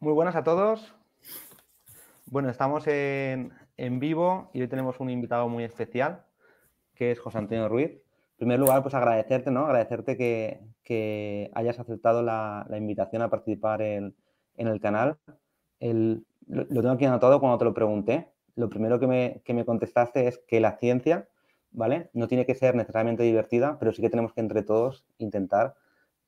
Muy buenas a todos. Bueno, estamos en, vivo y hoy tenemos un invitado muy especial, que es José Antonio Ruiz. En primer lugar, pues agradecerte, ¿no? Agradecerte que, hayas aceptado la, invitación a participar en, el canal. lo, tengo aquí anotado cuando te lo pregunté. Lo primero que me, que me contestaste es que la ciencia, ¿vale? No tiene que ser necesariamente divertida, pero sí que tenemos que entre todos intentar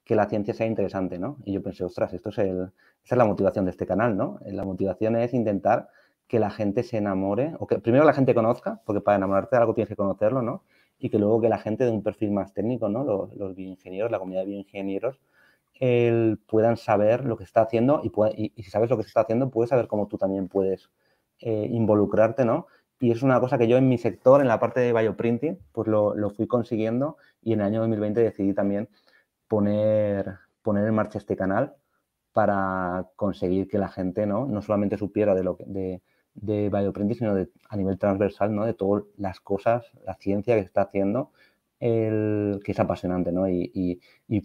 que la ciencia sea interesante, ¿no? Y yo pensé, ostras, esto es el, esta es la motivación de este canal, ¿no? Eh, la motivación es intentar que la gente se enamore, o que primero la gente conozca, porque para enamorarte de algo tienes que conocerlo, ¿no? Y que luego que la gente de un perfil más técnico, ¿no? Los, los bioingenieros, la comunidad de bioingenieros, puedan saber lo que está haciendo y, si sabes lo que se está haciendo, puedes saber cómo tú también puedes eh, involucrarte, ¿no? Y es una cosa que yo en mi sector, en la parte de bioprinting, pues lo, lo fui consiguiendo y en el año 2020 decidí también poner, poner en marcha este canal para conseguir que la gente no, no solamente supiera de lo de, de sino a nivel transversal, ¿no? De todas las cosas, la ciencia que está haciendo, el, que es apasionante, ¿no? Y,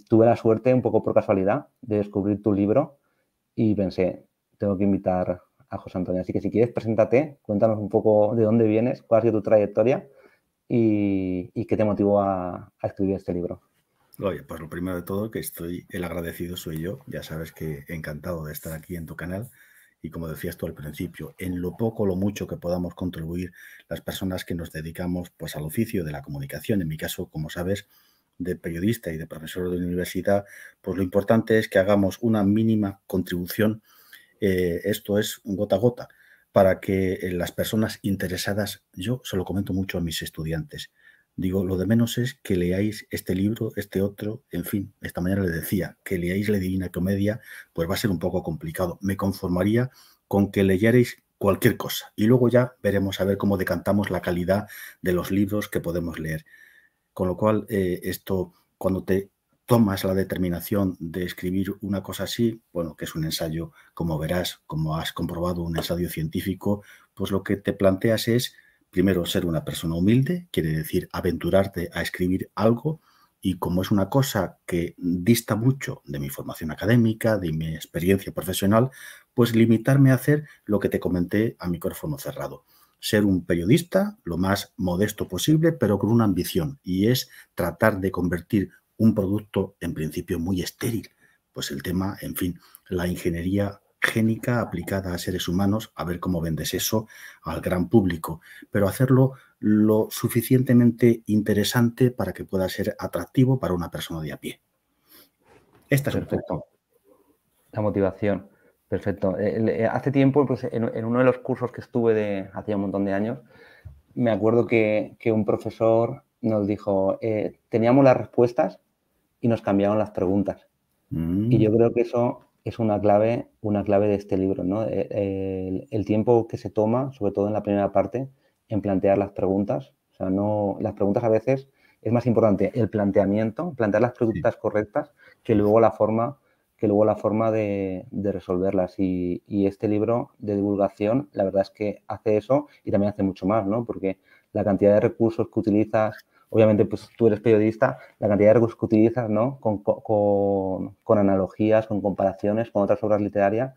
tuve la suerte, un poco por casualidad, de descubrir tu libro y pensé, tengo que invitar a José Antonio. Así que si quieres, preséntate, cuéntanos un poco de dónde vienes, cuál ha sido tu trayectoria y, qué te motivó a escribir este libro pues lo primero de todo, que estoy, el agradecido soy yo. Ya sabes que encantado de estar aquí en tu canal. Y como decías tú al principio, en lo poco, o lo mucho que podamos contribuir las personas que nos dedicamos pues, al oficio de la comunicación, en mi caso, como sabes, de periodista y de profesor de universidad, pues lo importante es que hagamos una mínima contribución, eh, esto es gota a gota, para que eh, las personas interesadas, yo se lo comento mucho a mis estudiantes, Digo, lo de menos es que leáis este libro, este otro, en fin, esta mañana le decía, que leáis la Divina Comedia, pues va a ser un poco complicado. Me conformaría con que leyerais cualquier cosa y luego ya veremos a ver cómo decantamos la calidad de los libros que podemos leer. Con lo cual, eh, esto, cuando te tomas la determinación de escribir una cosa así, bueno, que es un ensayo, como verás, como has comprobado, un ensayo científico, pues lo que te planteas es Primero, ser una persona humilde, quiere decir aventurarte a escribir algo y como es una cosa que dista mucho de mi formación académica, de mi experiencia profesional, pues limitarme a hacer lo que te comenté a micrófono cerrado. Ser un periodista lo más modesto posible, pero con una ambición, y es tratar de convertir un producto en principio muy estéril. Pues el tema, en fin, la ingeniería génica aplicada a seres humanos, a ver cómo vendes eso al gran público, pero hacerlo lo suficientemente interesante para que pueda ser atractivo para una persona de a pie. Esta es Perfecto. la motivación. Perfecto. Eh, eh, hace tiempo, pues, en, uno de los cursos que estuve de hacía un montón de años, me acuerdo que, un profesor nos dijo, eh, teníamos las respuestas y nos cambiaron las preguntas. Y yo mm. creo que eso es una clave, una clave de este libro, eh, eh, El, tiempo que se toma, sobre todo en la primera parte, en plantear las preguntas. O sea, no, las preguntas a veces es más importante el planteamiento, plantear las preguntas correctas, que luego la forma, que luego la forma de, resolverlas. Y, este libro de divulgación, la verdad es que hace eso y también hace mucho más, ¿no? Porque la cantidad de recursos que utilizas, obviamente, pues tú eres periodista, la cantidad de recursos que utilizas, ¿no? Con, con, con analogías, con comparaciones con otras obras literarias,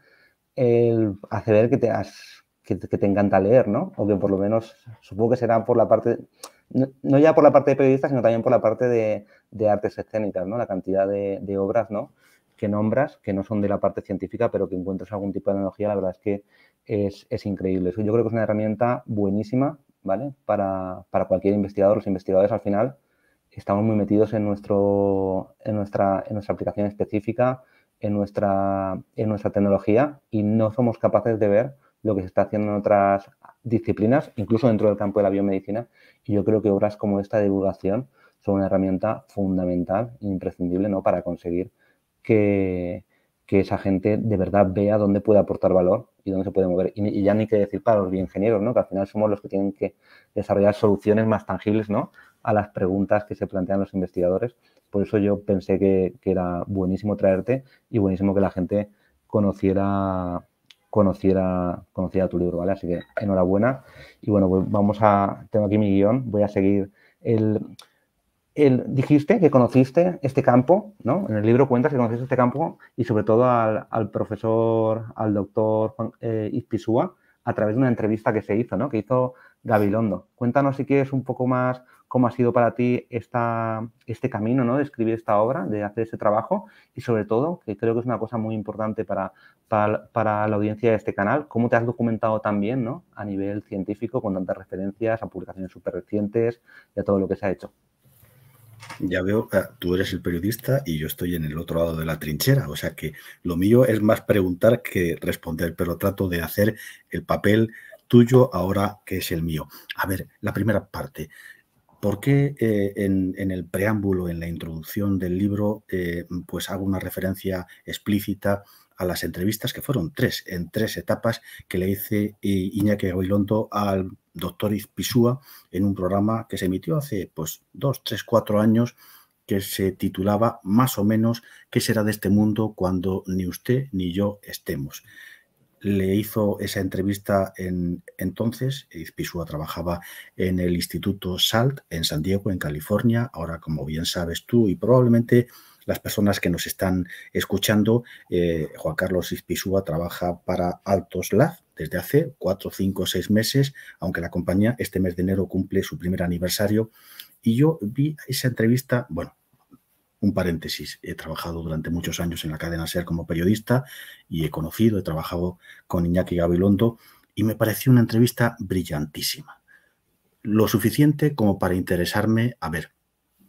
el, hace ver que te, has, que, te encanta leer, ¿no? O que por lo menos, supongo que será por la parte, no, ya por la parte de periodista, sino también por la parte de, de artes escénicas, ¿no? La cantidad de, de obras, ¿no? que nombras, que no son de la parte científica, pero que encuentras algún tipo de analogía, la verdad es que es, es, increíble. Yo creo que es una herramienta buenísima ¿vale? Para, para cualquier investigador, los investigadores al final estamos muy metidos en, nuestro, en, nuestra, en nuestra aplicación específica, en nuestra, en nuestra tecnología y no somos capaces de ver lo que se está haciendo en otras disciplinas, incluso dentro del campo de la biomedicina. Y yo creo que obras como esta de divulgación son una herramienta fundamental, imprescindible, ¿no? Para conseguir que, que esa gente de verdad vea dónde puede aportar valor y dónde se puede mover. Y, ya ni que decir para los bioingenieros, ¿no? Que al final somos los que tienen que desarrollar soluciones más tangibles, ¿no? A las preguntas que se plantean los investigadores. Por eso yo pensé que, era buenísimo traerte y buenísimo que la gente conociera conociera, tu libro, ¿vale? Así que enhorabuena. Y bueno, pues vamos a, tengo aquí mi guión, voy a seguir el, dijiste que conociste este campo, ¿no? En el libro cuentas que conociste este campo y sobre todo al, profesor, al doctor Juan, eh, a través de una entrevista que se hizo, ¿no? Que hizo Gabilondo. Cuéntanos si quieres un poco más cómo ha sido para ti este camino, ¿no? De escribir esta obra, de hacer este trabajo y sobre todo, que creo que es una cosa muy importante para, para, la audiencia de este canal, cómo te has documentado también, ¿no? A nivel científico, con tantas referencias a publicaciones súper recientes y a todo lo que se ha hecho. Ya veo, ah, tú eres el periodista y yo estoy en el otro lado de la trinchera, o sea que lo mío es más preguntar que responder, pero trato de hacer el papel tuyo ahora que es el mío. A ver, la primera parte. ¿Por qué eh, en, el preámbulo, en la introducción del libro, eh, pues hago una referencia explícita a las entrevistas, que fueron tres, en tres etapas que le hice eh, Iñaki Gabilondo al doctor Izpisúa en un programa que se emitió hace pues dos, tres, cuatro años que se titulaba más o menos ¿Qué será de este mundo cuando ni usted ni yo estemos? le hizo esa entrevista en entonces. Pisúa trabajaba en el Instituto SALT en San Diego, en California. Ahora, como bien sabes tú y probablemente las personas que nos están escuchando. Eh, Juan Carlos Ispisúa trabaja para Altos Lab desde hace cuatro, cinco, seis meses, aunque la compañía este mes de enero cumple su primer aniversario. Y yo vi esa entrevista, bueno, un paréntesis. He trabajado durante muchos años en la cadena SER como periodista y he conocido, he trabajado con Iñaki Gabilondo y me pareció una entrevista brillantísima. Lo suficiente como para interesarme, a ver,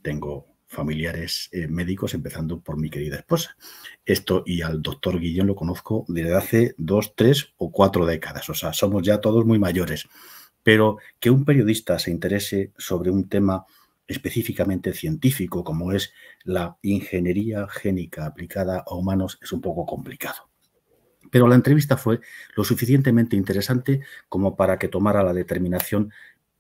tengo familiares eh, médicos, empezando por mi querida esposa. Esto y al doctor Guillón lo conozco desde hace dos, tres o cuatro décadas, o sea, somos ya todos muy mayores. Pero que un periodista se interese sobre un tema específicamente científico como es la ingeniería génica aplicada a humanos es un poco complicado. Pero la entrevista fue lo suficientemente interesante como para que tomara la determinación,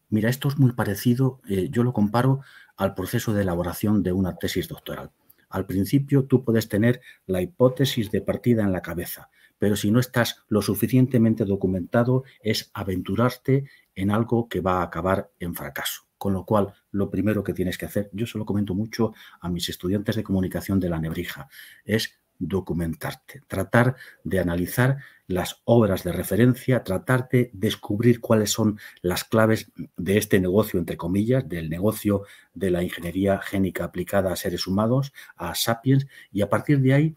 mira, esto es muy parecido, eh, yo lo comparo al proceso de elaboración de una tesis doctoral. Al principio tú puedes tener la hipótesis de partida en la cabeza, pero si no estás lo suficientemente documentado es aventurarte en algo que va a acabar en fracaso. Con lo cual, lo primero que tienes que hacer, yo se lo comento mucho a mis estudiantes de comunicación de la Nebrija, es documentarte, tratar de analizar las obras de referencia, tratar de descubrir cuáles son las claves de este negocio, entre comillas, del negocio de la ingeniería génica aplicada a seres humanos, a sapiens, y a partir de ahí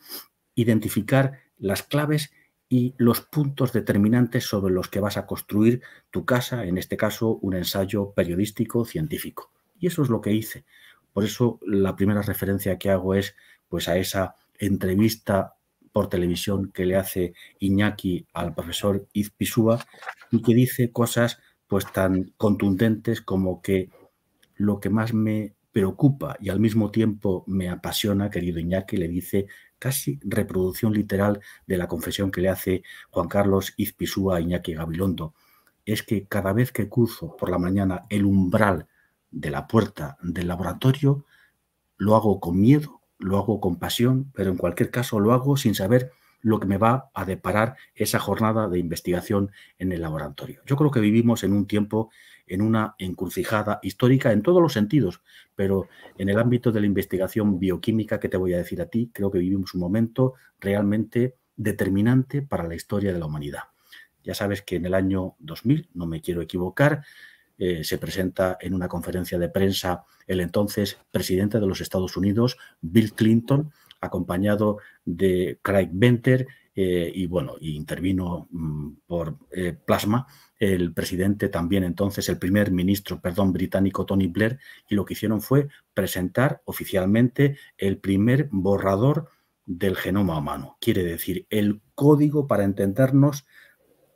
identificar las claves y los puntos determinantes sobre los que vas a construir tu casa, en este caso un ensayo periodístico científico. Y eso es lo que hice. Por eso la primera referencia que hago es pues a esa entrevista por televisión que le hace Iñaki al profesor Izpisúa y que dice cosas pues tan contundentes como que lo que más me preocupa y al mismo tiempo me apasiona, querido Iñaki, le dice casi reproducción literal de la confesión que le hace Juan Carlos Izpisúa a Iñaki Gabilondo, es que cada vez que cruzo por la mañana el umbral de la puerta del laboratorio, lo hago con miedo lo hago con pasión, pero en cualquier caso lo hago sin saber lo que me va a deparar esa jornada de investigación en el laboratorio. Yo creo que vivimos en un tiempo, en una encrucijada histórica en todos los sentidos, pero en el ámbito de la investigación bioquímica que te voy a decir a ti, creo que vivimos un momento realmente determinante para la historia de la humanidad. Ya sabes que en el año 2000, no me quiero equivocar, eh, se presenta en una conferencia de prensa el entonces presidente de los Estados Unidos, Bill Clinton, acompañado de Craig Venter eh, y bueno, intervino mm, por eh, plasma el presidente también entonces, el primer ministro, perdón, británico Tony Blair, y lo que hicieron fue presentar oficialmente el primer borrador del genoma humano, quiere decir, el código para entendernos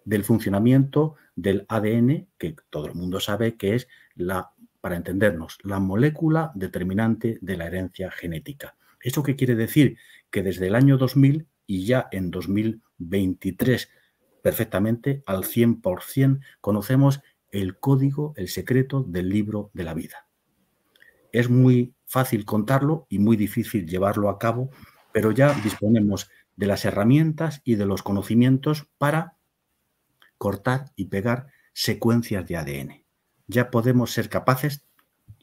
del funcionamiento del ADN, que todo el mundo sabe que es la, para entendernos, la molécula determinante de la herencia genética. ¿Eso qué quiere decir? Que desde el año 2000 y ya en 2023 perfectamente al 100% conocemos el código, el secreto del libro de la vida. Es muy fácil contarlo y muy difícil llevarlo a cabo, pero ya disponemos de las herramientas y de los conocimientos para cortar y pegar secuencias de ADN. Ya podemos ser capaces,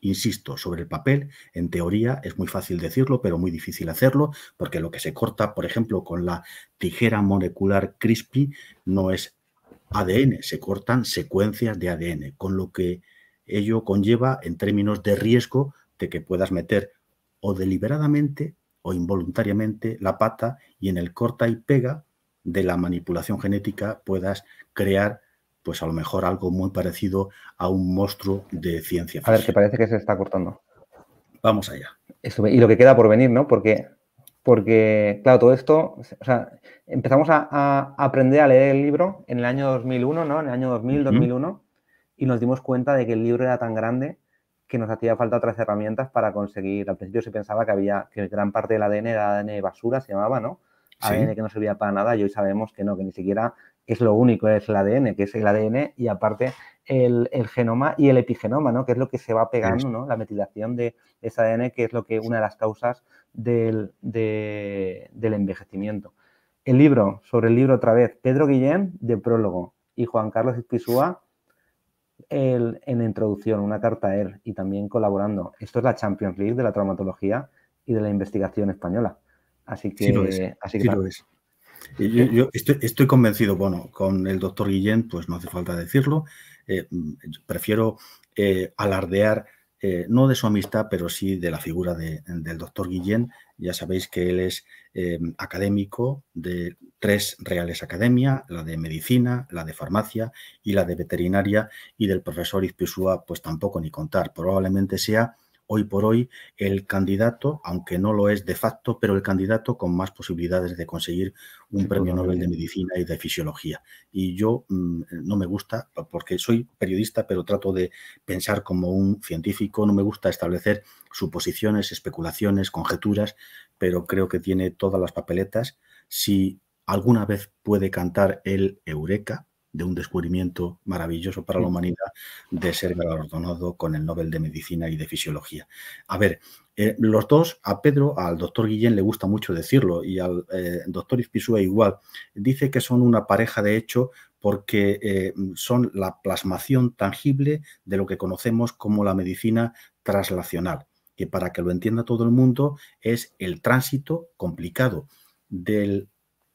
insisto, sobre el papel, en teoría es muy fácil decirlo, pero muy difícil hacerlo, porque lo que se corta, por ejemplo, con la tijera molecular CRISPY no es ADN, se cortan secuencias de ADN, con lo que ello conlleva en términos de riesgo de que puedas meter o deliberadamente o involuntariamente la pata y en el corta y pega de la manipulación genética puedas crear pues a lo mejor algo muy parecido a un monstruo de ciencia ficción. A ver, que parece que se está cortando. Vamos allá. y lo que queda por venir, ¿no? Porque, porque claro, todo esto, empezamos a, aprender a leer el libro en el año 2001, ¿no? En el año 2000, 2001, y nos dimos cuenta de que el libro era tan grande que nos hacía falta otras herramientas para conseguir. Al principio se pensaba que había, que gran parte del ADN era ADN basura, se llamaba, ¿no? ADN que no servía para nada y hoy sabemos que no, que ni siquiera es lo único, es el ADN, que es el ADN y aparte el, genoma y el epigenoma, ¿no? Que es lo que se va pegando, La metilación de ese ADN, que es lo que una de las causas del, envejecimiento. El libro, sobre el libro otra vez, Pedro Guillén de prólogo y Juan Carlos Espisúa el, en introducción, una carta a él y también colaborando. Esto es la Champions League de la traumatología y de la investigación española. Así que, es, así que Yo, estoy, convencido, bueno, con el doctor Guillén, pues no hace falta decirlo. Eh, prefiero eh, alardear, eh, no de su amistad, pero sí de la figura del doctor Guillén. Ya sabéis que él es académico de tres reales academias: la de medicina, la de farmacia y la de veterinaria, y del profesor Izpisúa, pues tampoco ni contar. Probablemente sea hoy por hoy el candidato, aunque no lo es de facto, pero el candidato con más posibilidades de conseguir un premio Nobel de ¿eh? Medicina y de Fisiología. Y yo mm, eh, no me gusta, porque soy periodista, pero trato de pensar como un científico, no me gusta establecer suposiciones, especulaciones, conjeturas, pero creo que tiene todas las papeletas. Si alguna vez puede cantar el Eureka, de un descubrimiento maravilloso para la humanidad de ser galardonado con el Nobel de Medicina y de Fisiología. A ver, eh, los dos, a Pedro, al doctor Guillén le gusta mucho decirlo y al eh, doctor Izpisúa igual, dice que son una pareja de hecho porque eh, son la plasmación tangible de lo que conocemos como la medicina traslacional, que para que lo entienda todo el mundo es el tránsito complicado de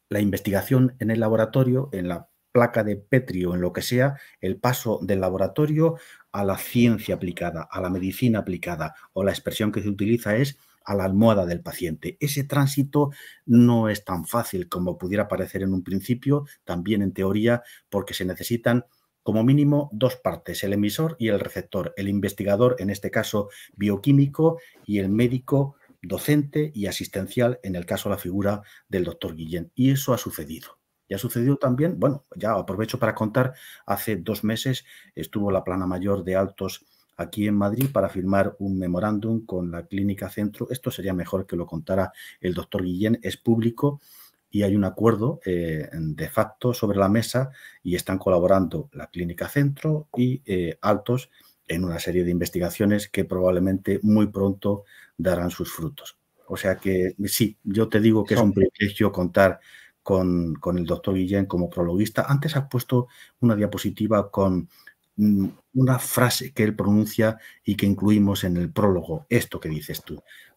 la investigación en el laboratorio, en la placa de Petri en lo que sea, el paso del laboratorio a la ciencia aplicada, a la medicina aplicada, o la expresión que se utiliza es a la almohada del paciente. Ese tránsito no es tan fácil como pudiera parecer en un principio, también en teoría, porque se necesitan como mínimo dos partes, el emisor y el receptor, el investigador, en este caso bioquímico, y el médico docente y asistencial, en el caso la figura del doctor Guillén. Y eso ha sucedido. Ya sucedido también, bueno, ya aprovecho para contar, hace dos meses estuvo la plana mayor de altos aquí en Madrid para firmar un memorándum con la Clínica Centro. Esto sería mejor que lo contara el doctor Guillén, es público y hay un acuerdo eh, de facto sobre la mesa y están colaborando la Clínica Centro y eh, Altos en una serie de investigaciones que probablemente muy pronto darán sus frutos. O sea que sí, yo te digo que es un privilegio contar con, el doctor Guillén como prologuista. Antes has puesto una diapositiva con mm, una frase que él pronuncia y que incluimos en el prólogo, esto que dices tú.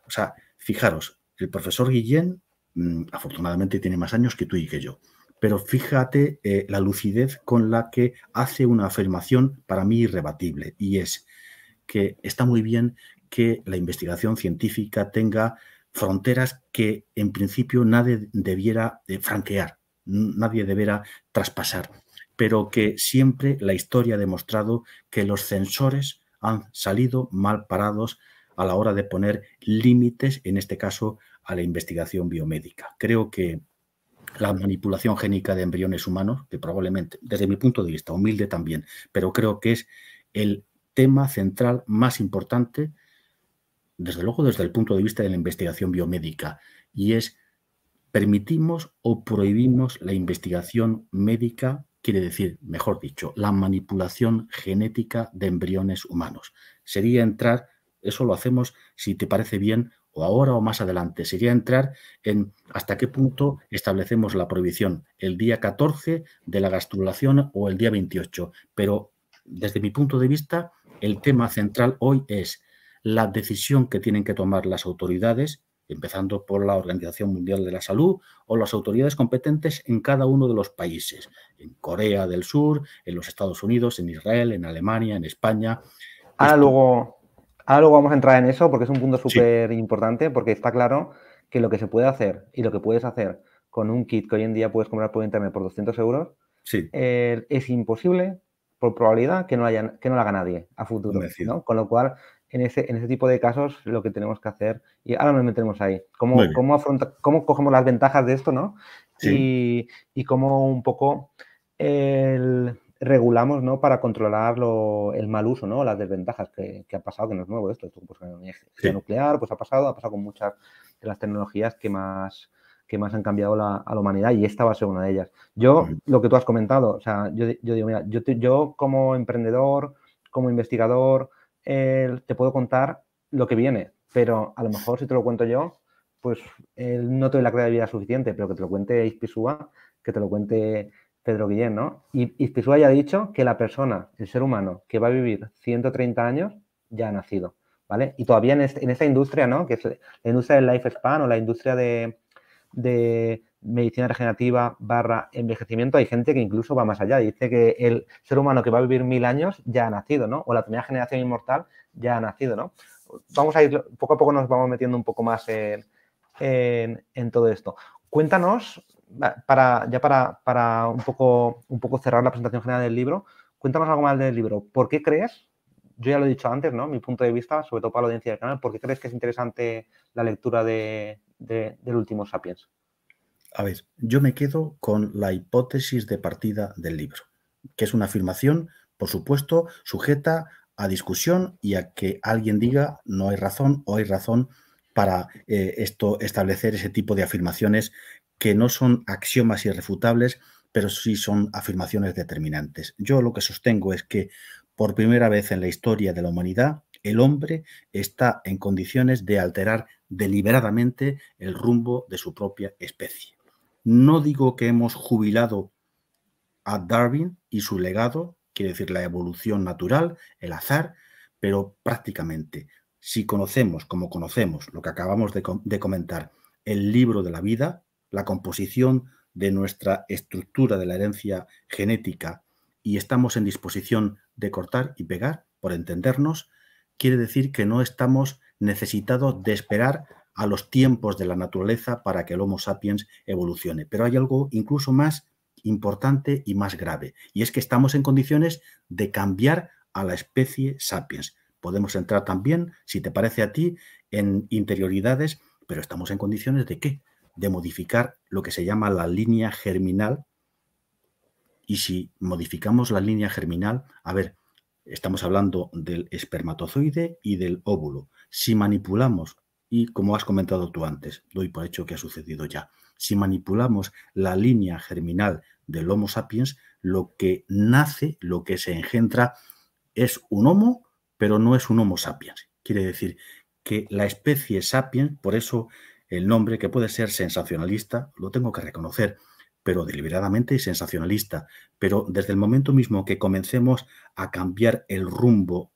O sea, fijaros, el profesor Guillén mm, afortunadamente tiene más años que tú y que yo, pero fíjate eh, la lucidez con la que hace una afirmación para mí irrebatible y es que está muy bien que la investigación científica tenga fronteras que en principio nadie debiera franquear, nadie debiera traspasar, pero que siempre la historia ha demostrado que los censores han salido mal parados a la hora de poner límites, en este caso, a la investigación biomédica. Creo que la manipulación génica de embriones humanos, que probablemente, desde mi punto de vista, humilde también, pero creo que es el tema central más importante desde luego desde el punto de vista de la investigación biomédica, y es permitimos o prohibimos la investigación médica, quiere decir, mejor dicho, la manipulación genética de embriones humanos. Sería entrar, eso lo hacemos si te parece bien, o ahora o más adelante, sería entrar en hasta qué punto establecemos la prohibición, el día 14 de la gastrulación o el día 28. Pero desde mi punto de vista, el tema central hoy es la decisión que tienen que tomar las autoridades, empezando por la Organización Mundial de la Salud o las autoridades competentes en cada uno de los países, en Corea del Sur, en los Estados Unidos, en Israel, en Alemania, en España. Ahora, luego, vamos a entrar en eso porque es un punto súper importante, porque está claro que lo que se puede hacer y lo que puedes hacer con un kit que hoy en día puedes comprar por internet por 200 euros, eh, es imposible por probabilidad que no, haya, que no haga nadie a futuro. Con lo cual, en ese, tipo de casos lo que tenemos que hacer. Y ahora nos metemos ahí. ¿Cómo, cómo, cómo cogemos las ventajas de esto, no? Y, y cómo un poco regulamos, ¿no? Para controlar lo, el mal uso, ¿no? Las desventajas que, ha pasado, que no es nuevo esto. Esto pues, nuclear, pues ha pasado, ha pasado con muchas de las tecnologías que más que más han cambiado a la humanidad y esta va a ser una de ellas. Yo, lo que tú has comentado, o sea, yo, digo, mira, yo, yo como emprendedor, como investigador, te puedo contar lo que viene, pero a lo mejor si te lo cuento yo, pues no te doy la credibilidad suficiente, pero que te lo cuente Ispisúa, que te lo cuente Pedro Guillén, ¿no? Y Ispisúa ya ha dicho que la persona, el ser humano, que va a vivir 130 años, ya ha nacido, ¿vale? Y todavía en, esa esta industria, ¿no? Que es la industria del lifespan o la industria de medicina regenerativa barra envejecimiento, hay gente que incluso va más allá dice que el ser humano que va a vivir mil años ya ha nacido, ¿no? O la primera generación inmortal ya ha nacido, ¿no? Vamos a ir, poco a poco nos vamos metiendo un poco más en, todo esto. Cuéntanos, para, ya para, un, poco, un poco cerrar la presentación general del libro, cuéntanos algo más del libro. ¿Por qué crees, yo ya lo he dicho antes, ¿no? Mi punto de vista, sobre todo para la audiencia del canal, ¿por qué crees que es interesante la lectura del último Sapiens? A ver, yo me quedo con la hipótesis de partida del libro, que es una afirmación, por supuesto, sujeta a discusión y a que alguien diga no hay razón o hay razón para eh, esto, establecer ese tipo de afirmaciones que no son axiomas irrefutables, pero sí son afirmaciones determinantes. Yo lo que sostengo es que por primera vez en la historia de la humanidad, el hombre está en condiciones de alterar deliberadamente el rumbo de su propia especie. No digo que hemos jubilado a Darwin y su legado, quiere decir la evolución natural, el azar, pero prácticamente, si conocemos como conocemos lo que acabamos de, comentar, el libro de la vida, la composición de nuestra estructura de la herencia genética y estamos en disposición de cortar y pegar, por entendernos, quiere decir que no estamos necesitados de esperar a los tiempos de la naturaleza para que el Homo sapiens evolucione. Pero hay algo incluso más importante y más grave, y es que estamos en condiciones de cambiar a la especie sapiens. Podemos entrar también, si te parece a ti, en interioridades, pero estamos en condiciones de qué? De modificar lo que se llama la línea germinal. Y si modificamos la línea germinal, a ver, estamos hablando del espermatozoide y del óvulo. Si manipulamos y, como has comentado tú antes, doy por hecho que ha sucedido ya. Si manipulamos la línea germinal del Homo sapiens, lo que nace, lo que se engendra, es un Homo, pero no es un Homo sapiens. Quiere decir que la especie sapiens, por eso el nombre que puede ser sensacionalista, lo tengo que reconocer, pero deliberadamente sensacionalista. Pero desde el momento mismo que comencemos a cambiar el rumbo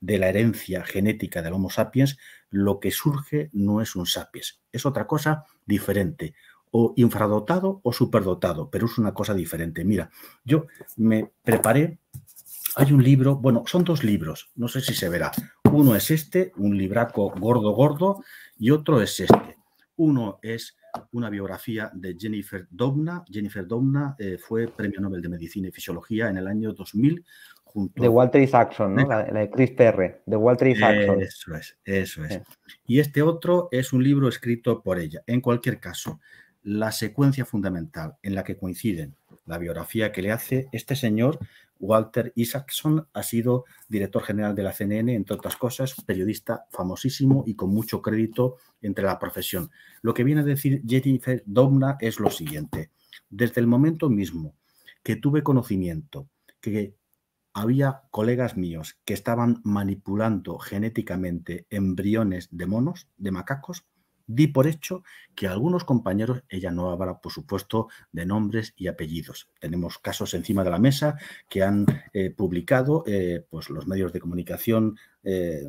de la herencia genética del Homo sapiens, lo que surge no es un sapiens, es otra cosa diferente, o infradotado o superdotado, pero es una cosa diferente. Mira, yo me preparé, hay un libro, bueno, son dos libros, no sé si se verá. Uno es este, un libraco gordo, gordo, y otro es este. Uno es una biografía de Jennifer Doudna. Jennifer Doudna eh, fue premio Nobel de Medicina y Fisiología en el año 2000 de Walter Isaacson, ¿no? La, de Chris Perre, de Walter Isaacson. Eso es, eso es. Y este otro es un libro escrito por ella. En cualquier caso, la secuencia fundamental en la que coinciden la biografía que le hace este señor, Walter Isaacson, ha sido director general de la CNN, entre otras cosas, periodista famosísimo y con mucho crédito entre la profesión. Lo que viene a decir Jennifer Domna es lo siguiente. Desde el momento mismo que tuve conocimiento que había colegas míos que estaban manipulando genéticamente embriones de monos, de macacos, di por hecho que algunos compañeros, ella no habla, por supuesto, de nombres y apellidos. Tenemos casos encima de la mesa que han eh, publicado eh, pues los medios de comunicación eh,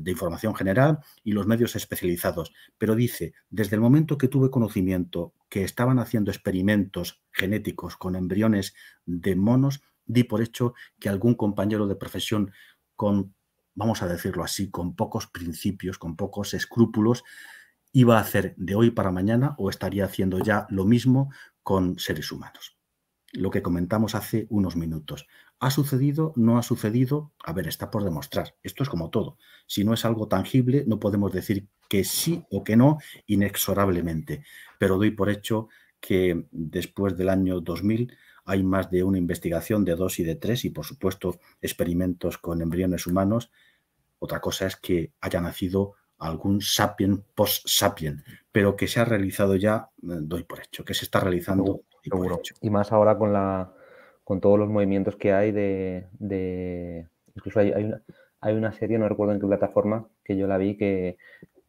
de información general y los medios especializados. Pero dice, desde el momento que tuve conocimiento que estaban haciendo experimentos genéticos con embriones de monos, di por hecho que algún compañero de profesión con, vamos a decirlo así, con pocos principios, con pocos escrúpulos, iba a hacer de hoy para mañana o estaría haciendo ya lo mismo con seres humanos. Lo que comentamos hace unos minutos. ¿Ha sucedido? ¿No ha sucedido? A ver, está por demostrar. Esto es como todo. Si no es algo tangible, no podemos decir que sí o que no inexorablemente. Pero doy por hecho que después del año 2000 hay más de una investigación de dos y de tres y, por supuesto, experimentos con embriones humanos. Otra cosa es que haya nacido algún sapien post-sapien, pero que se ha realizado ya, eh, doy por hecho, que se está realizando. Y más ahora con, la, con todos los movimientos que hay de... incluso hay, una, hay una serie, no recuerdo en qué plataforma, que yo la vi, que,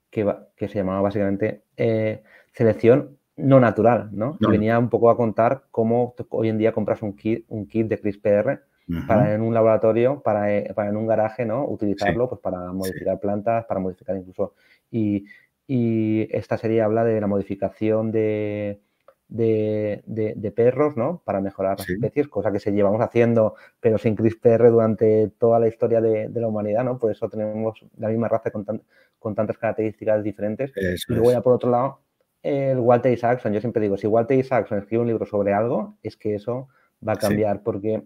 que, se llamaba básicamente eh, Selección no natural, ¿no? Venía un poco a contar cómo hoy en día compras un kit, un kit de CRISPR para en un laboratorio, eh, para, en un garaje, ¿no? Utilizarlo pues para modificar plantas, para modificar incluso. Y, esta serie habla de la modificación de, de, perros, ¿no? Para mejorar las especies, cosa que se llevamos haciendo, pero sin CRISPR durante toda la historia de, la humanidad, ¿no? Por eso tenemos la misma raza con, con tantas características diferentes. y luego ya por otro lado el Walter Isaacson, yo siempre digo, si Walter Isaacson escribe un libro sobre algo, es que eso va a cambiar, porque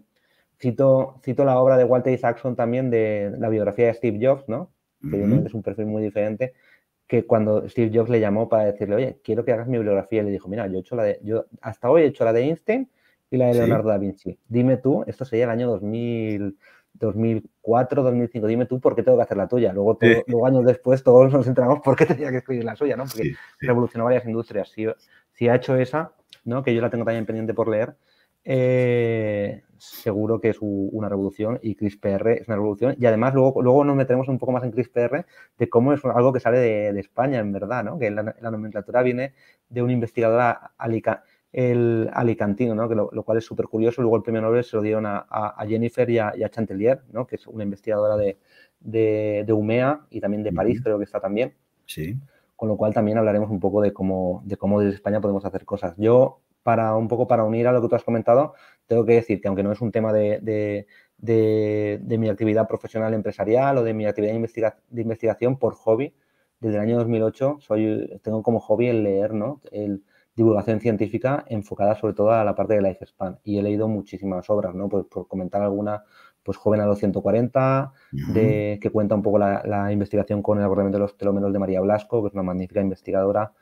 cito, la obra de Walter Isaacson también de la biografía de Steve Jobs, ¿no? Que es un perfil muy diferente, que cuando Steve Jobs le llamó para decirle, oye, quiero que hagas mi biografía, le dijo, mira, yo he hecho la de, yo hasta hoy he hecho la de Einstein y la de Leonardo da Vinci. Dime tú, esto sería el año 2000, 2004, 2005, dime tú por qué tengo que hacer la tuya. Luego, luego años después todos nos entramos. por qué tenía que escribir la suya, ¿no? Porque revolucionó varias industrias. Si, ha hecho esa, ¿no? Que yo la tengo también pendiente por leer, eh, seguro que es una revolución y CRISPR es una revolución. Y además luego, luego nos meteremos un poco más en CRISPR de cómo es algo que sale de, España, en verdad, ¿no? Que la, nomenclatura viene de una investigadora alica, el alicantino, ¿no? que lo, cual es súper curioso. Luego el premio Nobel se lo dieron a, a Jennifer y a, Chantelier, ¿no? que es una investigadora de, de, UMEA y también de París, creo que está también. Sí. Con lo cual también hablaremos un poco de cómo, de cómo desde España podemos hacer cosas. Yo, para un poco para unir a lo que tú has comentado, tengo que decir que aunque no es un tema de, de de, mi actividad profesional empresarial o de mi actividad de, investigación por hobby. Desde el año 2008 soy, tengo como hobby el leer, ¿no? El, divulgación científica enfocada sobre todo a la parte de lifespan. Y he leído muchísimas obras, ¿no? Pues por, comentar alguna, pues Joven a los 140, de, que cuenta un poco la, investigación con el abordamiento de los telómeros de María Blasco, que es una magnífica investigadora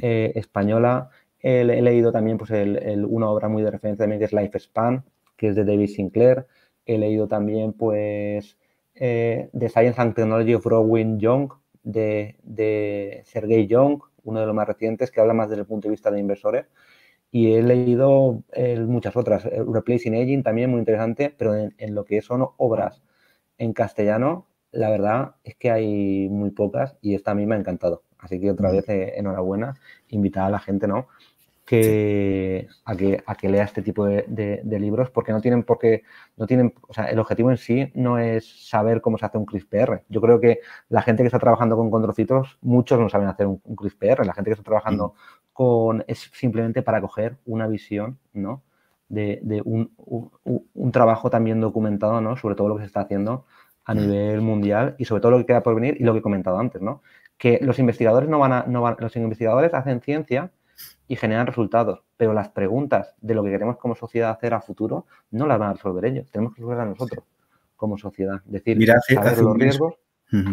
eh, española. He, leído también pues, una obra muy de referencia que es Lifespan, que es de David Sinclair. He leído también, pues, eh, The Science and Technology of Rowan Young, de, de Sergey Young uno de los más recientes, que habla más desde el punto de vista de inversores. Y he leído eh, muchas otras, eh, Replacing Aging también muy interesante, pero en, lo que son obras en castellano, la verdad es que hay muy pocas y esta a mí me ha encantado. Así que otra vez eh, enhorabuena, invitada a la gente, ¿no? que, a, que a que lea este tipo de, de, libros porque no tienen por qué, no tienen, o sea, el objetivo en sí no es saber cómo se hace un CRISPR. Yo creo que la gente que está trabajando con condrocitos, muchos no saben hacer un, CRISPR. La gente que está trabajando mm. con, es simplemente para coger una visión, ¿no? De, un, trabajo también documentado, ¿no? Sobre todo lo que se está haciendo a mm. nivel mundial y sobre todo lo que queda por venir y lo que he comentado antes, ¿no? Que los investigadores no van a, no van, los investigadores hacen ciencia y generan resultados, pero las preguntas de lo que queremos como sociedad hacer a futuro no las van a resolver ellos, tenemos que a nosotros como sociedad. decir, Mira, hace, los un riesgos. Mes,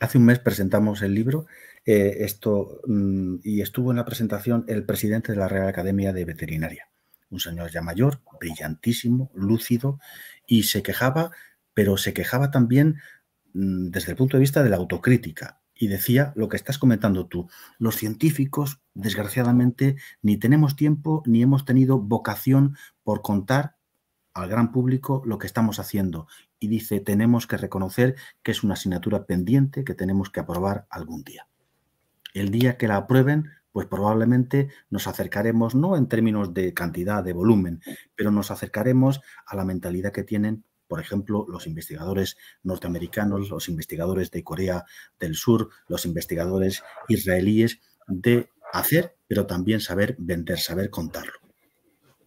Hace un mes presentamos el libro eh, esto mm, y estuvo en la presentación el presidente de la Real Academia de Veterinaria, un señor ya mayor, brillantísimo, lúcido y se quejaba, pero se quejaba también mm, desde el punto de vista de la autocrítica y decía lo que estás comentando tú. Los científicos, desgraciadamente, ni tenemos tiempo ni hemos tenido vocación por contar al gran público lo que estamos haciendo. Y dice, tenemos que reconocer que es una asignatura pendiente que tenemos que aprobar algún día. El día que la aprueben, pues probablemente nos acercaremos, no en términos de cantidad, de volumen, pero nos acercaremos a la mentalidad que tienen por ejemplo, los investigadores norteamericanos, los investigadores de Corea del Sur, los investigadores israelíes, de hacer, pero también saber vender, saber contarlo.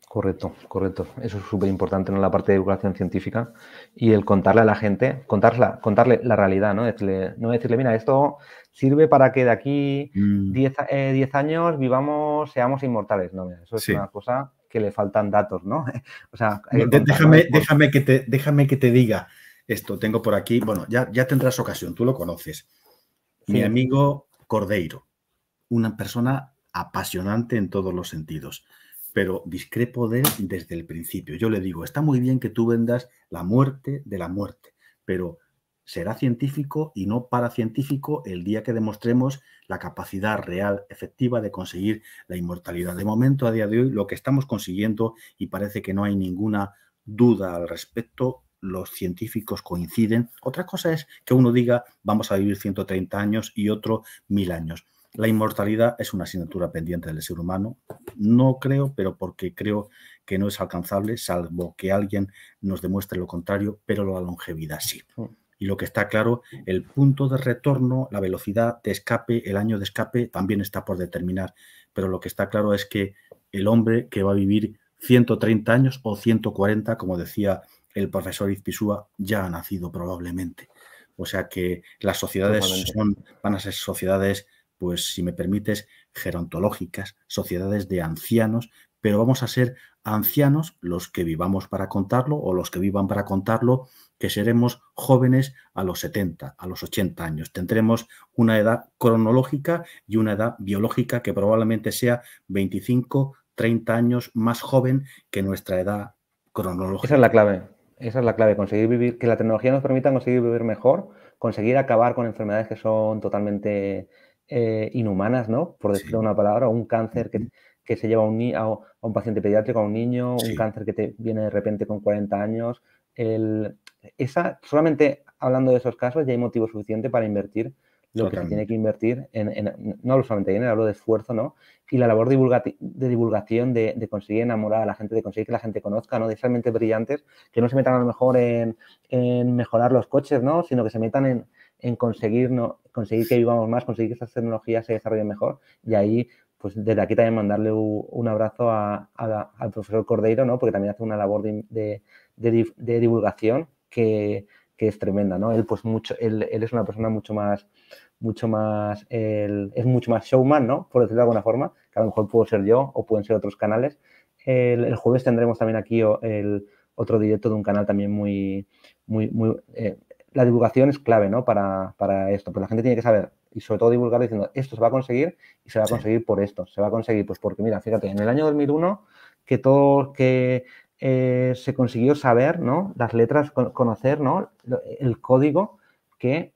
Correcto, correcto. Eso es súper importante en la parte de educación científica y el contarle a la gente, contarla, contarle la realidad, ¿no? Decirle, decirle, mira, esto sirve para que de aquí 10 mm. eh, años vivamos, seamos inmortales. No, eso es una cosa que le faltan datos, ¿no? o sea, déjame, déjame, que te, déjame que te diga esto. Tengo por aquí, bueno, ya, ya tendrás ocasión, tú lo conoces. Mi amigo Cordeiro, una persona apasionante en todos los sentidos, pero discrepo de él desde el principio. Yo le digo, está muy bien que tú vendas la muerte de la muerte, pero será científico y no científico el día que demostremos la capacidad real, efectiva de conseguir la inmortalidad. De momento, a día de hoy, lo que estamos consiguiendo, y parece que no hay ninguna duda al respecto, los científicos coinciden. Otra cosa es que uno diga vamos a vivir 130 años y otro 1000 años. La inmortalidad es una asignatura pendiente del ser humano. No creo, pero porque creo que no es alcanzable, salvo que alguien nos demuestre lo contrario, pero la longevidad sí. Mm y lo que está claro, el punto de retorno, la velocidad de escape, el año de escape también está por determinar, pero lo que está claro es que el hombre que va a vivir 130 años o 140, como decía el profesor Izpisúa, ya ha nacido probablemente. O sea que las sociedades son, van a ser sociedades, pues si me permites, gerontológicas, sociedades de ancianos, pero vamos a ser ancianos los que vivamos para contarlo o los que vivan para contarlo que seremos jóvenes a los 70, a los 80 años. Tendremos una edad cronológica y una edad biológica que probablemente sea 25, 30 años más joven que nuestra edad cronológica. Esa es la clave. Esa es la clave, conseguir vivir, que la tecnología nos permita conseguir vivir mejor, conseguir acabar con enfermedades que son totalmente eh, inhumanas, ¿no? Por decirlo una palabra, un cáncer que, se lleva a un, paciente pediátrico, a un niño, un cáncer que te viene de repente con 40 años, el, esa, solamente hablando de esos casos, ya hay motivo suficiente para invertir lo que se tiene que invertir, en, en, no solamente dinero, hablo de esfuerzo, ¿no? Y la labor de divulgación, de, conseguir enamorar a la gente, de conseguir que la gente conozca, ¿no? De esas brillantes que no se metan a lo mejor en, mejorar los coches, ¿no? Sino que se metan en, conseguir, conseguir que vivamos más, conseguir que esas tecnologías se desarrollen mejor. Y ahí, pues desde aquí también mandarle un abrazo a, al profesor Cordeiro, ¿no? Porque también hace una labor de divulgación que, es tremenda, ¿no? Él, pues, mucho, él, es una persona mucho más, mucho más, es mucho más showman, ¿no? Por decirlo de alguna forma, que a lo mejor puedo ser yo o pueden ser otros canales. El, jueves tendremos también aquí el otro directo de un canal también muy, muy, muy, eh, la divulgación es clave, ¿no? Para, para esto, pero la gente tiene que saber y sobre todo divulgar diciendo esto se va a conseguir y se va a conseguir por esto, se va a conseguir pues porque mira, fíjate, en el año 2001 que todo que eh, se consiguió saber, ¿no? Las letras, conocer, ¿no? El código que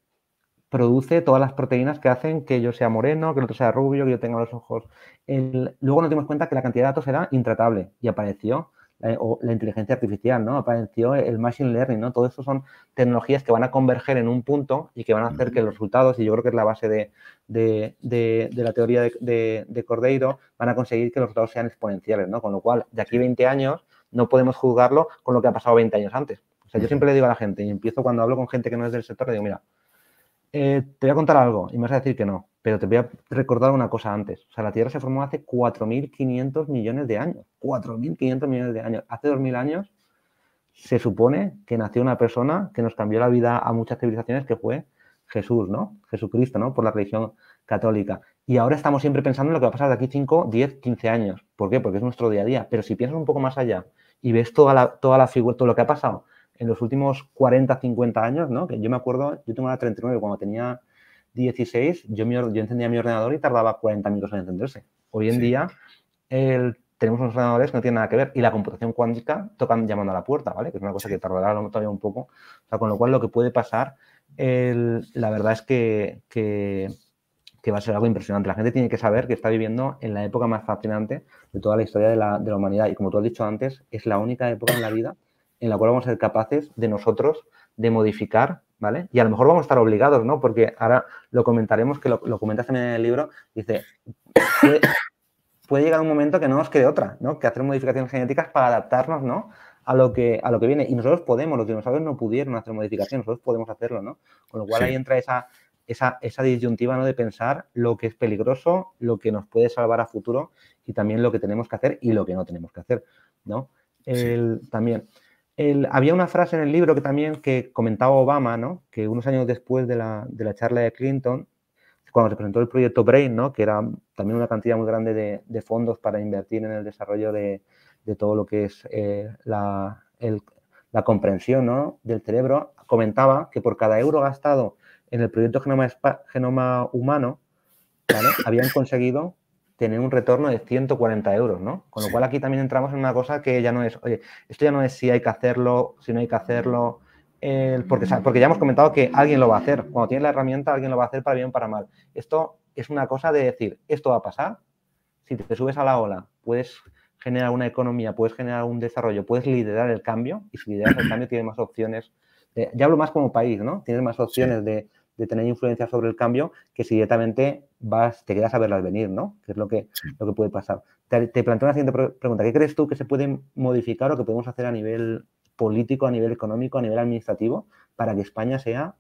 produce todas las proteínas que hacen que yo sea moreno, que el otro sea rubio, que yo tenga los ojos. luego nos dimos cuenta que la cantidad de datos era intratable y apareció eh, la, inteligencia artificial, ¿no? Apareció el machine learning, ¿no? Todo eso son tecnologías que van a converger en un punto y que van a hacer que los resultados, y yo creo que es la base de, la teoría de, Cordeiro, van a conseguir que los resultados sean exponenciales, ¿no? Con lo cual, de aquí 20 años, no podemos juzgarlo con lo que ha pasado 20 años antes. O sea, yo siempre le digo a la gente, y empiezo cuando hablo con gente que no es del sector, le digo, mira, eh, te voy a contar algo y me vas a decir que no, pero te voy a recordar una cosa antes. O sea, la Tierra se formó hace 4.500 millones de años. 4.500 millones de años. Hace 2.000 años se supone que nació una persona que nos cambió la vida a muchas civilizaciones, que fue Jesús, ¿no? Jesucristo, ¿no? Por la religión católica. Y ahora estamos siempre pensando en lo que va a pasar de aquí 5, 10, 15 años. ¿Por qué? Porque es nuestro día a día. Pero si piensas un poco más allá y ves toda la, toda la figura, todo lo que ha pasado en los últimos 40, 50 años, ¿no? Que yo me acuerdo, yo tengo la 39, cuando tenía 16, yo, encendía mi ordenador y tardaba 40 minutos en encenderse. Hoy en día tenemos unos ordenadores que no tienen nada que ver y la computación cuántica tocan llamando a la puerta, ¿vale? Que es una cosa que tardará todavía un poco. con lo cual lo que puede pasar, la verdad es que que va a ser algo impresionante. La gente tiene que saber que está viviendo en la época más fascinante de toda la historia de la, de la humanidad. Y como tú has dicho antes, es la única época en la vida en la cual vamos a ser capaces de nosotros de modificar, ¿vale? Y a lo mejor vamos a estar obligados, ¿no? Porque ahora lo comentaremos, que lo, comentas también en el libro, dice, puede, puede, llegar un momento que no nos quede otra, ¿no? Que hacer modificaciones genéticas para adaptarnos, ¿no? A lo, que, a lo que viene. Y nosotros podemos, los dinosaurios no pudieron hacer modificaciones, nosotros podemos hacerlo, ¿no? Con lo cual ahí entra esa, esa, esa disyuntiva ¿no? de pensar lo que es peligroso, lo que nos puede salvar a futuro y también lo que tenemos que hacer y lo que no tenemos que hacer. ¿no? También. había una frase en el libro que también que comentaba Obama, ¿no? que unos años después de la, de la charla de Clinton, cuando se presentó el proyecto BRAIN, ¿no? que era también una cantidad muy grande de, fondos para invertir en el desarrollo de, todo lo que es eh, la, comprensión del cerebro, comentaba que por cada euro gastado en el proyecto Genoma, Genoma Humano, habían conseguido tener un retorno de 140 euros, ¿no? Con lo cual aquí también entramos en una cosa que ya no es, oye, esto ya no es si hay que hacerlo, si no hay que hacerlo, porque, porque ya hemos comentado que alguien lo va a hacer, cuando tienes la herramienta alguien lo va a hacer para bien o para mal. Esto es una cosa de decir, esto va a pasar, si te subes a la ola, puedes generar una economía, puedes generar un desarrollo, puedes liderar el cambio y si lideras el cambio tienes más opciones. ya hablo más como país, ¿no? Tienes más opciones de de tener influencia sobre el cambio que si directamente vas, te quedas a verlas venir, ¿no? qué es lo que, lo que puede pasar. Te, planteo una siguiente pregunta. ¿Qué crees tú que se puede modificar o que podemos hacer a nivel político, a nivel económico, a nivel administrativo, para que España sea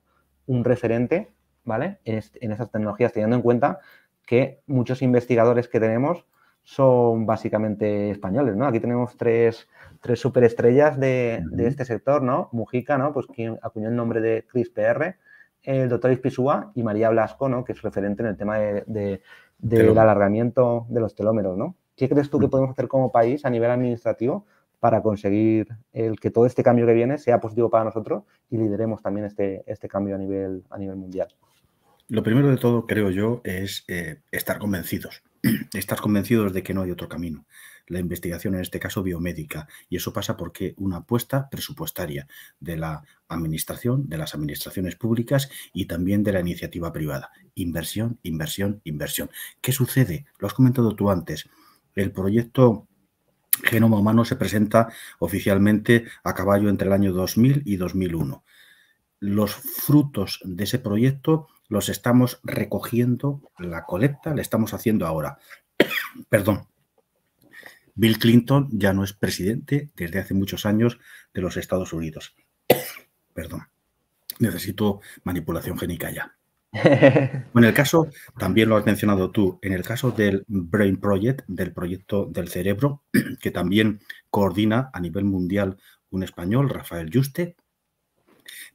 un referente, ¿vale? En, en esas tecnologías, teniendo en cuenta que muchos investigadores que tenemos son básicamente españoles, ¿no? Aquí tenemos tres, tres superestrellas de, de, este sector, ¿no? Mujica, ¿no? Pues quien acuñó el nombre de CRISPR, el doctor Ispisúa y María Blasco, que es referente en el tema de, del alargamiento de los telómeros. ¿no? ¿Qué crees tú que mm. podemos hacer como país a nivel administrativo para conseguir el que todo este cambio que viene sea positivo para nosotros y lideremos también este, este cambio a nivel, a nivel mundial? Lo primero de todo, creo yo, es eh, estar convencidos. estar convencidos de que no hay otro camino la investigación, en este caso biomédica. Y eso pasa porque una apuesta presupuestaria de la administración, de las administraciones públicas y también de la iniciativa privada. Inversión, inversión, inversión. ¿Qué sucede? Lo has comentado tú antes. El proyecto Genoma Humano se presenta oficialmente a caballo entre el año 2000 y 2001. Los frutos de ese proyecto los estamos recogiendo, la colecta la estamos haciendo ahora. Perdón, Bill Clinton ya no es presidente desde hace muchos años de los Estados Unidos. Perdón. Necesito manipulación génica ya. En el caso, también lo has mencionado tú, en el caso del Brain Project, del proyecto del cerebro, que también coordina a nivel mundial un español, Rafael Juste,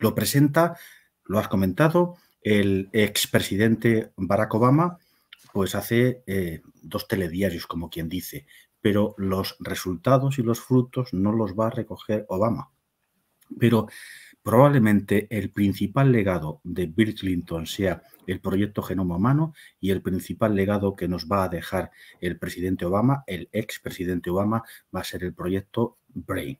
lo presenta, lo has comentado, el expresidente Barack Obama, pues hace eh, dos telediarios, como quien dice, pero los resultados y los frutos no los va a recoger Obama. Pero probablemente el principal legado de Bill Clinton sea el proyecto Genoma Humano y el principal legado que nos va a dejar el presidente Obama, el ex presidente Obama, va a ser el proyecto BRAIN.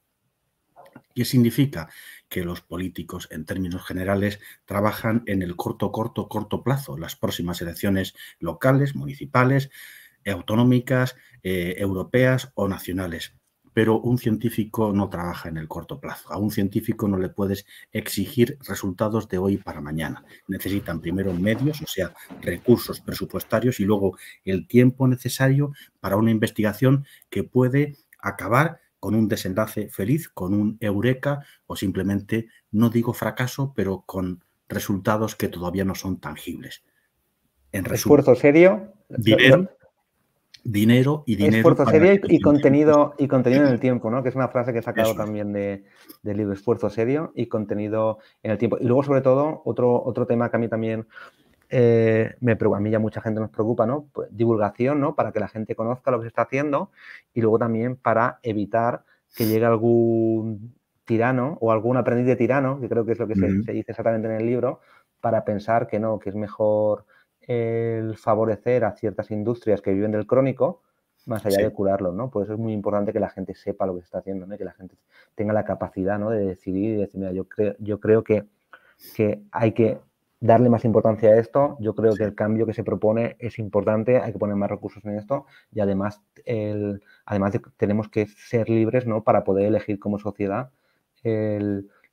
¿Qué significa? Que los políticos, en términos generales, trabajan en el corto, corto, corto plazo, las próximas elecciones locales, municipales, autonómicas, eh, europeas o nacionales. Pero un científico no trabaja en el corto plazo. A un científico no le puedes exigir resultados de hoy para mañana. Necesitan primero medios, o sea, recursos presupuestarios y luego el tiempo necesario para una investigación que puede acabar con un desenlace feliz, con un eureka o simplemente, no digo fracaso, pero con resultados que todavía no son tangibles. En resumen, serio, dinero, Dinero y dinero. esfuerzo serio y, contenido, y contenido en el tiempo, ¿no? Que es una frase que he sacado también de, del libro Esfuerzo serio y contenido en el tiempo. Y luego, sobre todo, otro, otro tema que a mí también eh, me preocupa, a mí ya mucha gente nos preocupa, ¿no? Pues divulgación, ¿no? Para que la gente conozca lo que se está haciendo y luego también para evitar que llegue algún tirano o algún aprendiz de tirano, que creo que es lo que se dice exactamente en el libro, para pensar que no, que es mejor el favorecer a ciertas industrias que viven del crónico más allá de curarlo, ¿no? Por eso es muy importante que la gente sepa lo que se está haciendo, ¿no? que la gente tenga la capacidad, ¿no? De decidir y decir, mira, yo creo, yo creo que, que hay que darle más importancia a esto. Yo creo que el cambio que se propone es importante, hay que poner más recursos en esto y además, el, además tenemos que ser libres ¿no? para poder elegir como sociedad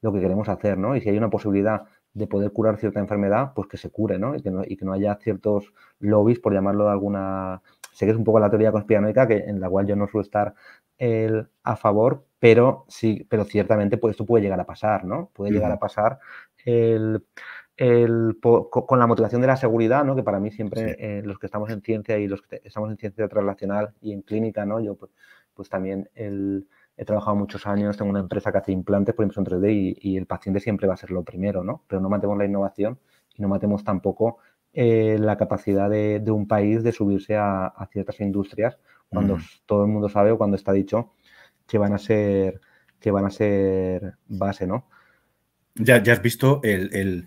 lo que queremos hacer. ¿no? Y si hay una posibilidad de poder curar cierta enfermedad, pues que se cure, ¿no? Y que no, y que no haya ciertos lobbies, por llamarlo de alguna... Sé que es un poco la teoría conspiranoica, que, en la cual yo no suelo estar el, a favor, pero sí, pero ciertamente pues, esto puede llegar a pasar, ¿no? Puede llegar a pasar el, con la motivación de la seguridad, ¿no? que para mí siempre eh, los que estamos en ciencia y los que estamos en ciencia translacional y en clínica, ¿no? yo pues, pues también el, he trabajado muchos años, tengo una empresa que hace implantes por impresión 3D y, el paciente siempre va a ser lo primero, ¿no? Pero no matemos la innovación y no matemos tampoco eh, la capacidad de, un país de subirse a, ciertas industrias cuando mm. todo el mundo sabe o cuando está dicho que van a ser que van a ser base, ¿no? Ya, has visto, el,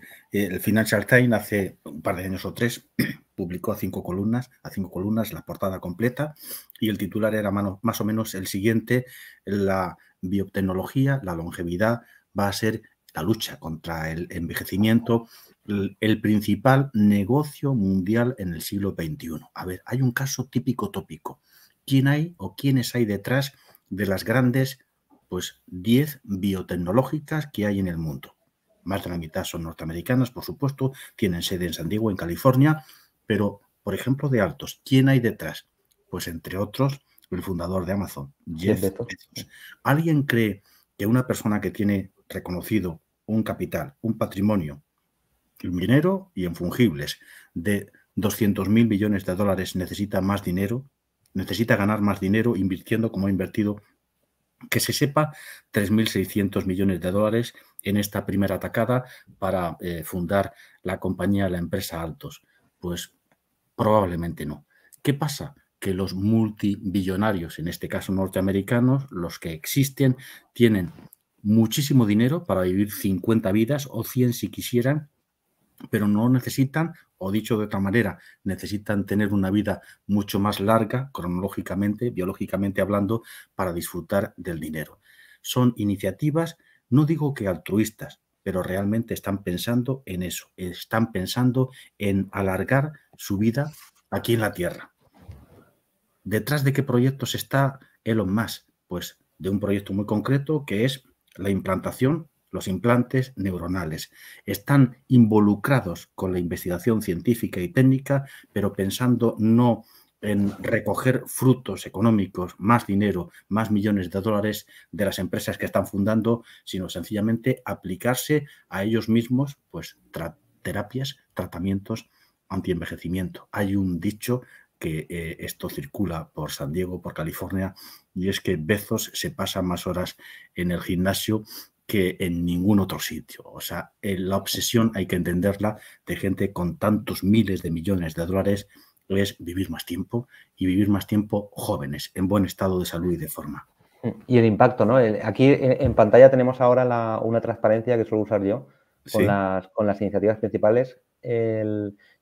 Financial Times hace un par de años o tres publicó a cinco columnas, a cinco columnas la portada completa y el titular era más o menos el siguiente, la biotecnología, la longevidad va a ser la lucha contra el envejecimiento, el principal negocio mundial en el siglo XXI. A ver, hay un caso típico tópico. ¿Quién hay o quiénes hay detrás de las grandes, pues, 10 biotecnológicas que hay en el mundo? Más de la mitad son norteamericanas, por supuesto, tienen sede en San Diego, en California, pero, por ejemplo, de Altos, ¿quién hay detrás? Pues entre otros, el fundador de Amazon, Jeff ¿Alguien cree que una persona que tiene reconocido un capital, un patrimonio, un dinero y en fungibles, de 200 mil millones de dólares necesita más dinero, necesita ganar más dinero invirtiendo como ha invertido que se sepa, 3.600 millones de dólares en esta primera atacada para eh, fundar la compañía, la empresa Altos. Pues probablemente no. ¿Qué pasa? Que los multibillonarios, en este caso norteamericanos, los que existen, tienen muchísimo dinero para vivir 50 vidas o 100 si quisieran, pero no necesitan o dicho de otra manera, necesitan tener una vida mucho más larga, cronológicamente, biológicamente hablando, para disfrutar del dinero. Son iniciativas, no digo que altruistas, pero realmente están pensando en eso, están pensando en alargar su vida aquí en la Tierra. ¿Detrás de qué proyectos está Elon Musk? Pues de un proyecto muy concreto que es la implantación los implantes neuronales. Están involucrados con la investigación científica y técnica, pero pensando no en recoger frutos económicos, más dinero, más millones de dólares de las empresas que están fundando, sino sencillamente aplicarse a ellos mismos, pues terapias, tratamientos antienvejecimiento. Hay un dicho que eh, esto circula por San Diego, por California, y es que Bezos se pasa más horas en el gimnasio que en ningún otro sitio. O sea, eh, la obsesión hay que entenderla de gente con tantos miles de millones de dólares es vivir más tiempo y vivir más tiempo jóvenes, en buen estado de salud y de forma. Y el impacto, ¿no? Aquí en pantalla tenemos ahora una transparencia que suelo usar yo con, las, iniciativas principales. y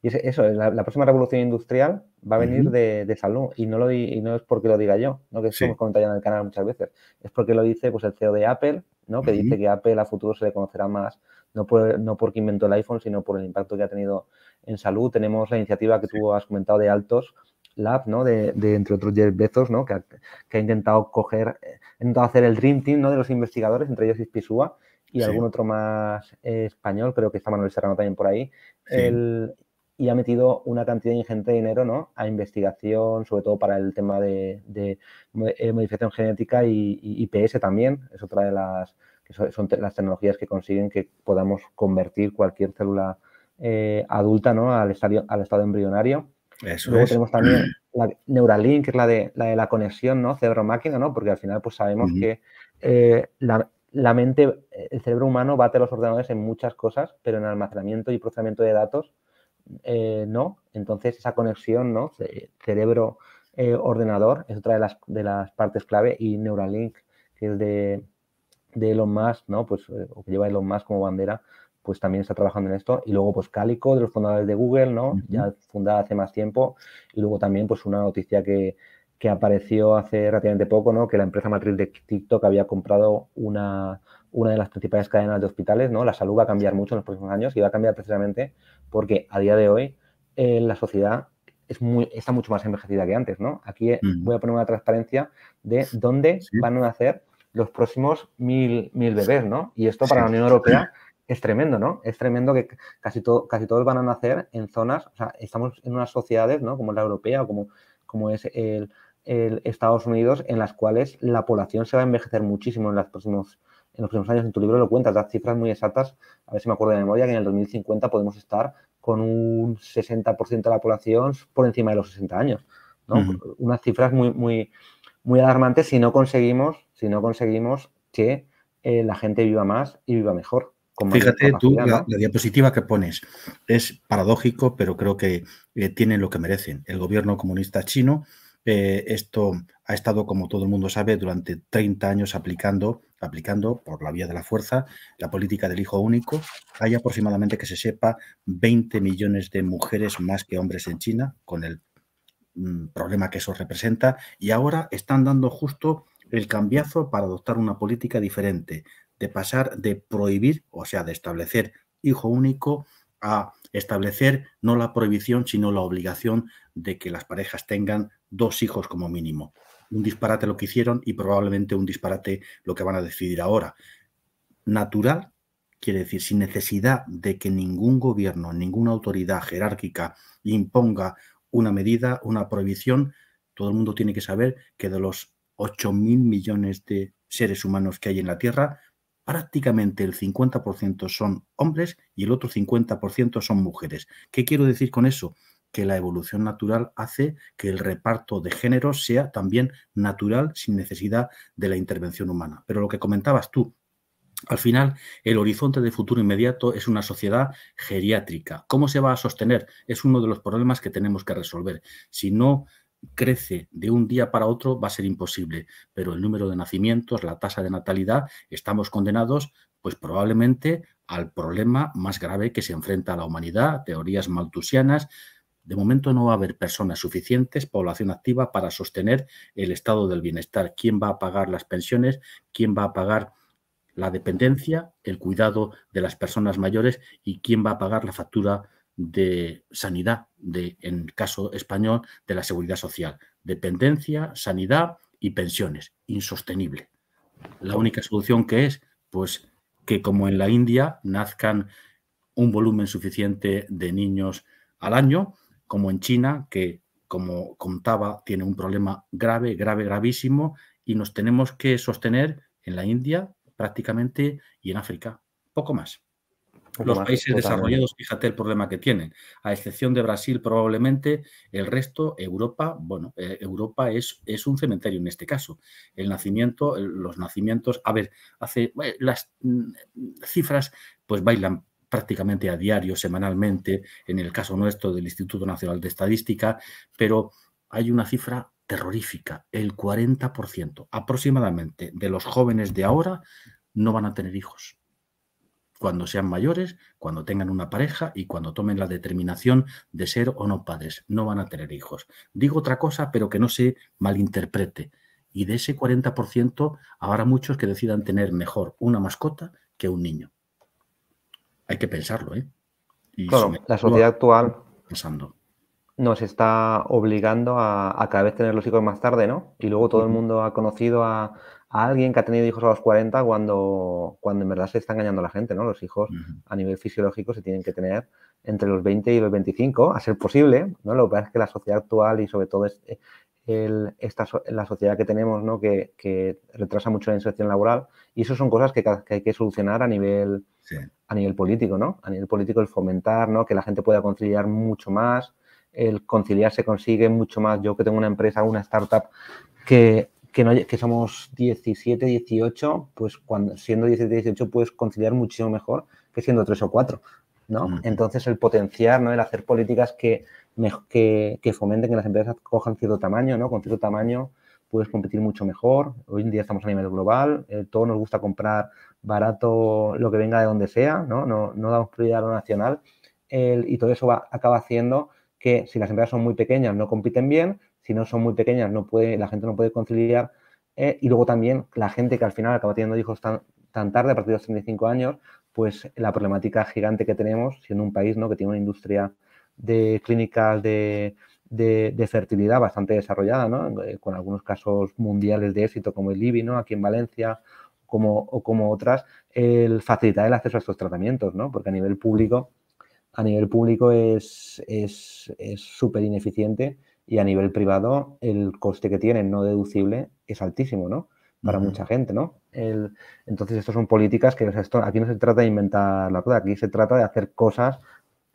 eso, la, próxima revolución industrial va a venir de, salud y no, lo, y no es porque lo diga yo, ¿no? que se hemos en el canal muchas veces, es porque lo dice pues, el CEO de Apple, que dice que Apple a futuro se le conocerá más, no, no porque inventó el iPhone, sino por el impacto que ha tenido en salud. Tenemos la iniciativa que tú has comentado de Altos Lab, ¿no? de, entre otros Jeff Bezos, ¿no? que, ha, intentado coger, ha intentado hacer el Dream Team ¿no? de los investigadores, entre ellos Ispisua y algún otro más eh, español, creo que está Manuel Serrano también por ahí. El, y ha metido una cantidad ingente de dinero ¿no? a investigación, sobre todo para el tema de, eh, modificación genética y, IPS también. Es otra de las que son, las tecnologías que consiguen que podamos convertir cualquier célula eh, adulta ¿no? al, al estado embrionario. Luego tenemos también la Neuralink, que es la de la, conexión ¿no? cerebro-máquina, ¿no? porque al final pues sabemos que eh, la, la mente, el cerebro humano bate a los ordenadores en muchas cosas, pero en almacenamiento y procesamiento de datos eh, no. Entonces, esa conexión, ¿no? Cerebro-ordenador eh, es otra de las, de las partes clave y Neuralink, que es de, de Elon Musk, ¿no? Pues, eh, o que lleva Elon Musk como bandera, pues también está trabajando en esto. Y luego, pues Calico, de los fundadores de Google, ¿no? Ya fundada hace más tiempo. Y luego también, pues una noticia que, que apareció hace relativamente poco, ¿no? Que la empresa matriz de TikTok había comprado una, una de las principales cadenas de hospitales, ¿no? La salud va a cambiar mucho en los próximos años y va a cambiar precisamente porque a día de hoy eh, la sociedad es muy, está mucho más envejecida que antes, ¿no? Aquí eh, voy a poner una transparencia de dónde van a nacer los próximos mil, mil bebés, ¿no? Y esto para la Unión Europea es tremendo, ¿no? Es tremendo que casi, casi todos van a nacer en zonas, o sea, estamos en unas sociedades, ¿no? Como la europea o como, como es el, el Estados Unidos en las cuales la población se va a envejecer muchísimo en, las próximos, en los próximos años. En tu libro lo cuentas, das cifras muy exactas, a ver si me acuerdo de memoria, que en el 2050 podemos estar con un 60% de la población por encima de los 60 años. Unas cifras muy, muy, muy alarmantes si no conseguimos, si no conseguimos que eh, la gente viva más y viva mejor. Fíjate tú, la, diapositiva que pones es paradójico, pero creo que eh, tienen tiene lo que merecen. El gobierno comunista chino eh, esto ha estado, como todo el mundo sabe, durante 30 años aplicando, aplicando por la vía de la fuerza la política del hijo único. Hay aproximadamente, que se sepa, 20 millones de mujeres más que hombres en China, con el mm, problema que eso representa. Y ahora están dando justo el cambiazo para adoptar una política diferente, de pasar de prohibir, o sea, de establecer hijo único, a establecer no la prohibición, sino la obligación de que las parejas tengan dos hijos como mínimo. Un disparate lo que hicieron y probablemente un disparate lo que van a decidir ahora. Natural, quiere decir, sin necesidad de que ningún gobierno, ninguna autoridad jerárquica imponga una medida, una prohibición, todo el mundo tiene que saber que de los 8.000 millones de seres humanos que hay en la Tierra, prácticamente el 50% son hombres y el otro 50% son mujeres. ¿Qué quiero decir con eso? que la evolución natural hace que el reparto de géneros sea también natural sin necesidad de la intervención humana. Pero lo que comentabas tú, al final, el horizonte de futuro inmediato es una sociedad geriátrica. ¿Cómo se va a sostener? Es uno de los problemas que tenemos que resolver. Si no crece de un día para otro va a ser imposible, pero el número de nacimientos, la tasa de natalidad, estamos condenados pues probablemente al problema más grave que se enfrenta a la humanidad, teorías maltusianas, de momento no va a haber personas suficientes, población activa, para sostener el estado del bienestar. ¿Quién va a pagar las pensiones? ¿Quién va a pagar la dependencia, el cuidado de las personas mayores y quién va a pagar la factura de sanidad, de, en el caso español, de la seguridad social? Dependencia, sanidad y pensiones. Insostenible. La única solución que es, pues, que como en la India nazcan un volumen suficiente de niños al año como en China, que, como contaba, tiene un problema grave, grave, gravísimo, y nos tenemos que sostener en la India prácticamente y en África, poco más. Los países desarrollados, fíjate el problema que tienen. A excepción de Brasil, probablemente el resto, Europa, bueno, eh, Europa es, es un cementerio en este caso. El nacimiento, los nacimientos, a ver, hace eh, las mm, cifras, pues bailan prácticamente a diario, semanalmente, en el caso nuestro del Instituto Nacional de Estadística, pero hay una cifra terrorífica, el 40% aproximadamente de los jóvenes de ahora no van a tener hijos. Cuando sean mayores, cuando tengan una pareja y cuando tomen la determinación de ser o no padres, no van a tener hijos. Digo otra cosa, pero que no se malinterprete. Y de ese 40% habrá muchos que decidan tener mejor una mascota que un niño hay que pensarlo, ¿eh? claro, la sociedad actual nos está obligando a, cada vez tener los hijos más tarde, ¿no? Y luego todo el mundo ha conocido a, alguien que ha tenido hijos a los 40 cuando, cuando en verdad se está engañando a la gente, ¿no? Los hijos a nivel fisiológico se tienen que tener entre los 20 y los 25, a ser posible, ¿no? Lo que pasa es que la sociedad actual y sobre todo eh, esta, la sociedad que tenemos, ¿no? Que, retrasa mucho la inserción laboral y eso son cosas que, que hay que solucionar a nivel a nivel político, ¿no? A nivel político el fomentar, ¿no? Que la gente pueda conciliar mucho más, el conciliar se consigue mucho más. Yo que tengo una empresa, una startup, que, no, que somos 17, 18, pues cuando siendo 17, 18 puedes conciliar muchísimo mejor que siendo 3 o 4, ¿no? Mm. Entonces el potenciar, ¿no? El hacer políticas que, que, que fomenten que las empresas cojan cierto tamaño, ¿no? Con cierto tamaño puedes competir mucho mejor. Hoy en día estamos a nivel global, eh, todo nos gusta comprar barato lo que venga de donde sea, no, no, no damos prioridad a lo nacional y todo eso va, acaba haciendo que si las empresas son muy pequeñas no compiten bien, si no son muy pequeñas no puede, la gente no puede conciliar eh, y luego también la gente que al final acaba teniendo hijos tan, tan tarde, a partir de los 35 años, pues la problemática gigante que tenemos siendo un país ¿no? que tiene una industria de clínicas de de, fertilidad bastante desarrollada, eh, con algunos casos mundiales de éxito como el IBI, ¿no? aquí en Valencia como, o como otras, el facilitar el acceso a estos tratamientos, ¿no? porque a nivel público, a nivel público es súper es, ineficiente y a nivel privado el coste que tienen no deducible es altísimo, ¿no? Para mucha gente, ¿no? entonces, estas son políticas que aquí no se trata de inventar la cosa, aquí se trata de hacer cosas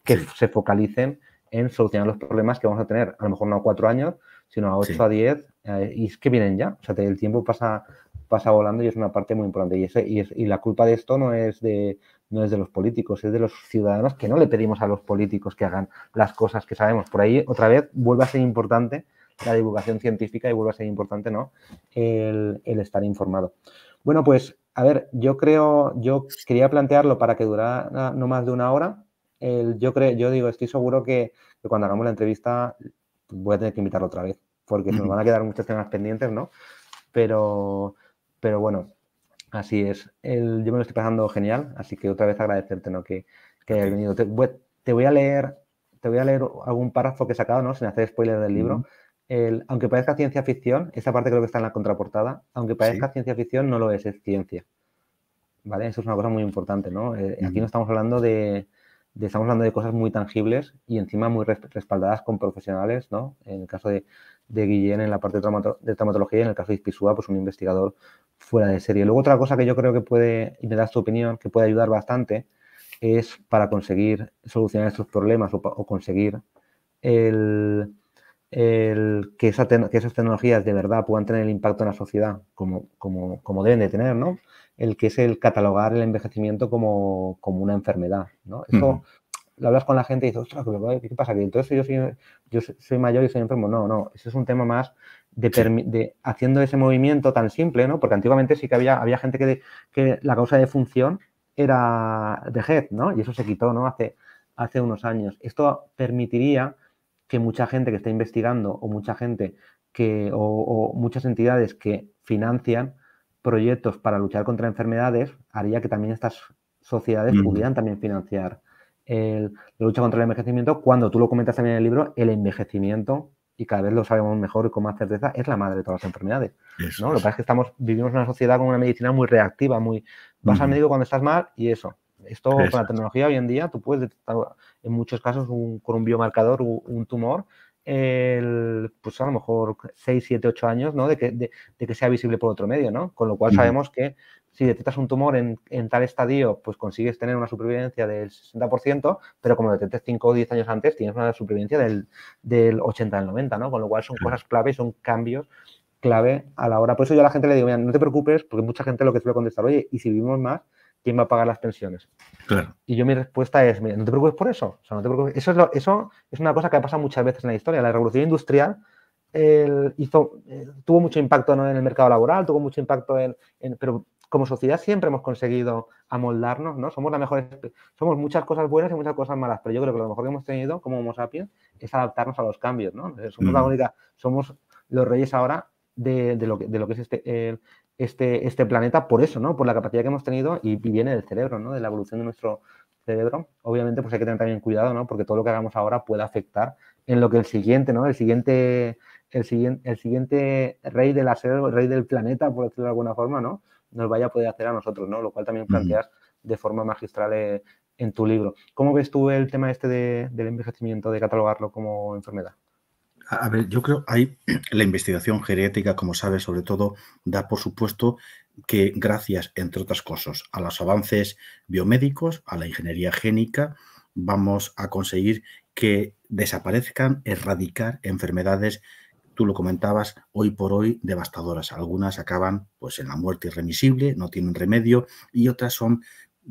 que se focalicen en solucionar los problemas que vamos a tener, a lo mejor no a cuatro años, sino a ocho, a diez, eh, y es que vienen ya. O sea, el tiempo pasa, pasa volando y es una parte muy importante. Y, y, la culpa de esto no es de, no es de los políticos, es de los ciudadanos que no le pedimos a los políticos que hagan las cosas que sabemos. Por ahí, otra vez, vuelve a ser importante la divulgación científica y vuelve a ser importante, ¿no? El, el estar informado. Bueno, pues, a ver, yo creo, yo quería plantearlo para que durara no más de una hora yo creo, yo digo, estoy seguro que, cuando hagamos la entrevista voy a tener que invitarlo otra vez, porque se nos van a quedar muchos temas pendientes, ¿no? Pero, pero bueno, así es. yo me lo estoy pasando genial, así que otra vez agradecerte, ¿no? Que, hayas venido. Te voy, a leer, te voy a leer algún párrafo que he sacado, ¿no? Sin hacer spoiler del libro. aunque parezca ciencia ficción, esta parte creo que está en la contraportada, aunque parezca ciencia ficción, no lo es, es ciencia. ¿Vale? Eso es una cosa muy importante, ¿no? Eh, aquí no estamos hablando de, estamos hablando de cosas muy tangibles y encima muy respaldadas con profesionales, ¿no? En el caso de, Guillén en la parte de, traumatología y en el caso de Ispisua, pues un investigador fuera de serie. Luego otra cosa que yo creo que puede, y me das tu opinión, que puede ayudar bastante, es para conseguir solucionar estos problemas o, conseguir que, esas tecnologías de verdad puedan tener el impacto en la sociedad como, como deben de tener, ¿no? el que es el catalogar el envejecimiento como, como una enfermedad. ¿no? Eso lo hablas con la gente y dices, ¿qué pasa? entonces yo soy, mayor y soy enfermo? No, no, eso es un tema más de, haciendo ese movimiento tan simple, ¿no? Porque antiguamente sí que había, había gente que, que la causa de función era vejez, ¿no? Y eso se quitó, ¿no? Hace, hace unos años. Esto permitiría que mucha gente que está investigando o mucha gente que, o muchas entidades que financian proyectos para luchar contra enfermedades haría que también estas sociedades pudieran también financiar la lucha contra el envejecimiento, cuando tú lo comentas también en el libro, el envejecimiento, y cada vez lo sabemos mejor y con más certeza, es la madre de todas las enfermedades. ¿no? Lo que pasa es que estamos, vivimos en una sociedad con una medicina muy reactiva, muy vas al médico cuando estás mal y eso. Esto con la tecnología hoy en día, tú puedes detectar en muchos casos un, con un biomarcador un tumor el, pues a lo mejor 6, 7, 8 años, ¿no? De que, de, que sea visible por otro medio, ¿no? Con lo cual sabemos que si detectas un tumor en, tal estadio, pues consigues tener una supervivencia del 60%, pero como lo detectes 5 o 10 años antes, tienes una supervivencia del, del 80 del 90, ¿no? Con lo cual son cosas clave, son cambios clave a la hora. Por eso yo a la gente le digo, no te preocupes, porque mucha gente lo que suele contestar, oye, y si vivimos más, ¿quién va a pagar las pensiones? Claro. Y yo mi respuesta es, mira, no te preocupes por eso. O sea, no te preocupes. Eso, es eso es una cosa que ha pasado muchas veces en la historia. La revolución industrial hizo, eh, tuvo mucho impacto en el mercado laboral, tuvo mucho impacto en, Pero como sociedad siempre hemos conseguido amoldarnos, ¿no? Somos las mejores... Somos muchas cosas buenas y muchas cosas malas, pero yo creo que lo mejor que hemos tenido como Homo sapiens es adaptarnos a los cambios, Somos la mm. única... Somos los reyes ahora de, lo, que, de lo que es este, el este, este, planeta por eso, ¿no? Por la capacidad que hemos tenido y, viene del cerebro, ¿no? De la evolución de nuestro cerebro. Obviamente, pues hay que tener también cuidado, ¿no? Porque todo lo que hagamos ahora puede afectar en lo que el siguiente, ¿no? El siguiente, el siguiente, el siguiente rey del el rey del planeta, por decirlo de alguna forma, ¿no? Nos vaya a poder hacer a nosotros, ¿no? Lo cual también planteas de forma magistral eh, en tu libro. ¿Cómo ves tú el tema este del envejecimiento, de catalogarlo como enfermedad? a ver, yo creo hay la investigación genética, como sabes, sobre todo da por supuesto que gracias, entre otras cosas, a los avances biomédicos, a la ingeniería génica, vamos a conseguir que desaparezcan, erradicar enfermedades, tú lo comentabas, hoy por hoy devastadoras. Algunas acaban pues en la muerte irremisible, no tienen remedio y otras son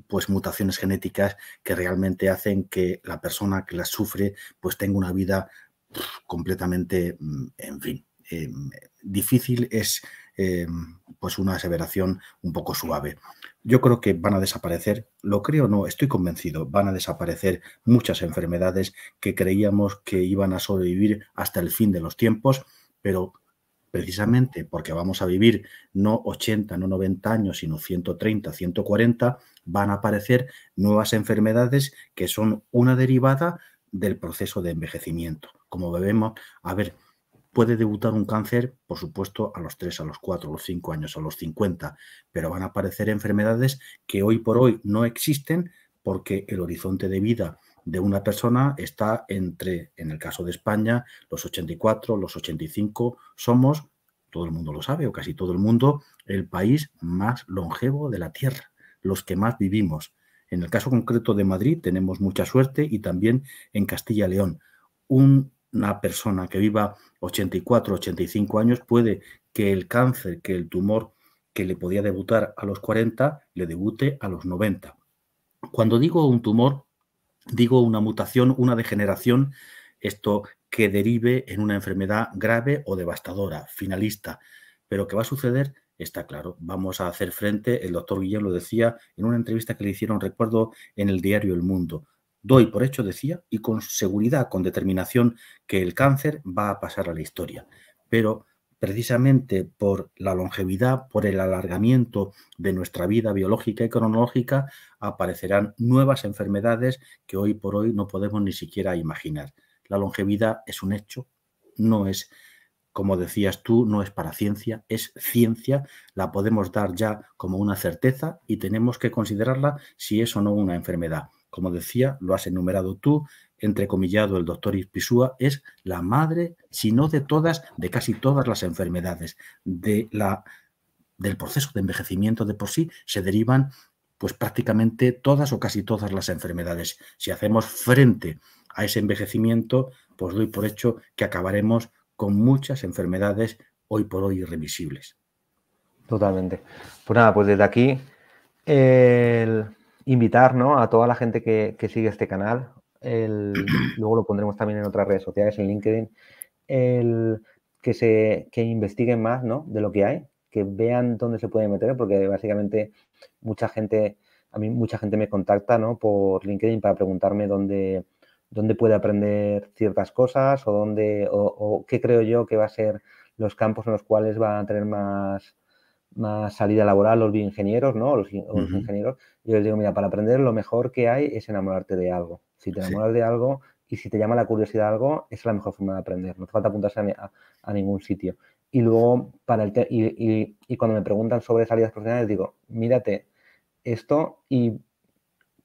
pues mutaciones genéticas que realmente hacen que la persona que las sufre pues tenga una vida completamente, mm, en fin, em, difícil es em, pues una aseveración un poco suave. Yo creo que van a desaparecer, lo creo no, estoy convencido, van a desaparecer muchas enfermedades que creíamos que iban a sobrevivir hasta el fin de los tiempos, pero precisamente porque vamos a vivir no 80, no 90 años, sino 130, 140, van a aparecer nuevas enfermedades que son una derivada del proceso de envejecimiento como bebemos, a ver, puede debutar un cáncer, por supuesto, a los 3, a los 4, a los 5 años, a los 50, pero van a aparecer enfermedades que hoy por hoy no existen porque el horizonte de vida de una persona está entre, en el caso de España, los 84, los 85, somos, todo el mundo lo sabe, o casi todo el mundo, el país más longevo de la Tierra, los que más vivimos. En el caso concreto de Madrid tenemos mucha suerte y también en Castilla León. Un una persona que viva 84, 85 años, puede que el cáncer, que el tumor que le podía debutar a los 40, le debute a los 90. Cuando digo un tumor, digo una mutación, una degeneración, esto que derive en una enfermedad grave o devastadora, finalista. Pero que va a suceder, está claro. Vamos a hacer frente, el doctor Guillén lo decía en una entrevista que le hicieron, recuerdo, en el diario El Mundo. Doy por hecho, decía, y con seguridad, con determinación, que el cáncer va a pasar a la historia. Pero precisamente por la longevidad, por el alargamiento de nuestra vida biológica y cronológica, aparecerán nuevas enfermedades que hoy por hoy no podemos ni siquiera imaginar. La longevidad es un hecho, no es, como decías tú, no es para ciencia, es ciencia, la podemos dar ya como una certeza y tenemos que considerarla si es o no una enfermedad como decía, lo has enumerado tú, entrecomillado el doctor Ispisúa, es la madre, si no de todas, de casi todas las enfermedades. De la, del proceso de envejecimiento de por sí se derivan pues prácticamente todas o casi todas las enfermedades. Si hacemos frente a ese envejecimiento, pues doy por hecho que acabaremos con muchas enfermedades hoy por hoy irrevisibles. Totalmente. Pues nada, pues desde aquí el invitar ¿no? a toda la gente que, que sigue este canal. El, luego lo pondremos también en otras redes sociales, en LinkedIn. El, que, se, que investiguen más ¿no? de lo que hay, que vean dónde se pueden meter, porque básicamente mucha gente, a mí mucha gente me contacta ¿no? por LinkedIn para preguntarme dónde, dónde puede aprender ciertas cosas o, dónde, o, qué creo yo que va a ser los campos en los cuales van a tener más, más salida laboral los bioingenieros, ¿no? Los, ingenieros. Yo les digo, mira, para aprender lo mejor que hay es enamorarte de algo. Si te enamoras de algo y si te llama la curiosidad algo, es la mejor forma de aprender. No te falta apuntarse a, ningún sitio. Y luego, para el y, y, cuando me preguntan sobre salidas profesionales, digo, mírate esto y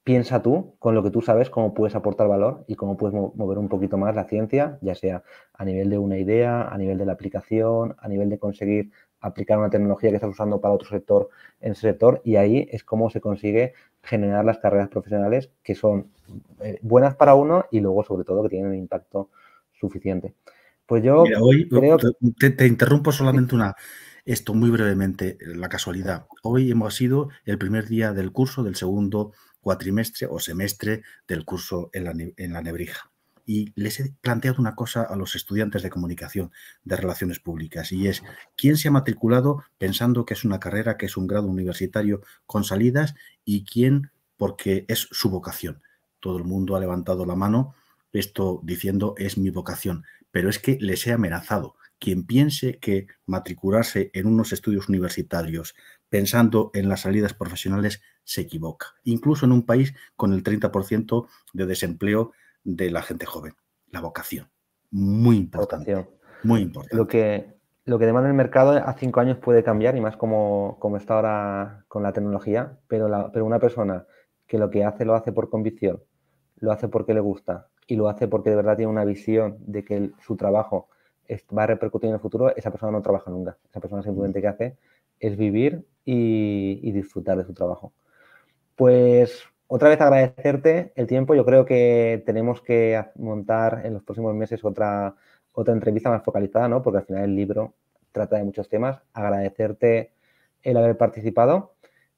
piensa tú con lo que tú sabes cómo puedes aportar valor y cómo puedes mover un poquito más la ciencia, ya sea a nivel de una idea, a nivel de la aplicación, a nivel de conseguir aplicar una tecnología que estás usando para otro sector en ese sector y ahí es como se consigue generar las carreras profesionales que son eh, buenas para uno y luego sobre todo que tienen un impacto suficiente. Pues yo oh, creo... te, te, interrumpo solamente una, esto muy brevemente, la casualidad. Hoy hemos sido el primer día del curso del segundo cuatrimestre o semestre del curso en la, en la Nebrija y les he planteado una cosa a los estudiantes de comunicación de relaciones públicas y es quién se ha matriculado pensando que es una carrera, que es un grado universitario con salidas y quién porque es su vocación. Todo el mundo ha levantado la mano esto diciendo es mi vocación, pero es que les he amenazado. Quien piense que matricularse en unos estudios universitarios pensando en las salidas profesionales se equivoca, incluso en un país con el 30% de desempleo de la gente joven, la vocación. Muy importante. Muy importante. Lo que, lo que demanda el mercado a cinco años puede cambiar y más como, como está ahora con la tecnología, pero, la, pero una persona que lo que hace lo hace por convicción, lo hace porque le gusta y lo hace porque de verdad tiene una visión de que su trabajo va a repercutir en el futuro, esa persona no trabaja nunca. Esa persona simplemente mm. que hace es vivir y, y disfrutar de su trabajo. Pues otra vez agradecerte el tiempo. Yo creo que tenemos que montar en los próximos meses otra, otra entrevista más focalizada, ¿no? Porque al final el libro trata de muchos temas. Agradecerte el haber participado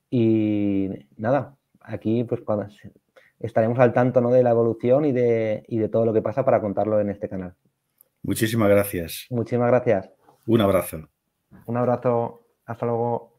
y nada, aquí pues estaremos al tanto ¿no? de la evolución y de, y de todo lo que pasa para contarlo en este canal. Muchísimas gracias. Muchísimas gracias. Un abrazo. Un abrazo. Hasta luego.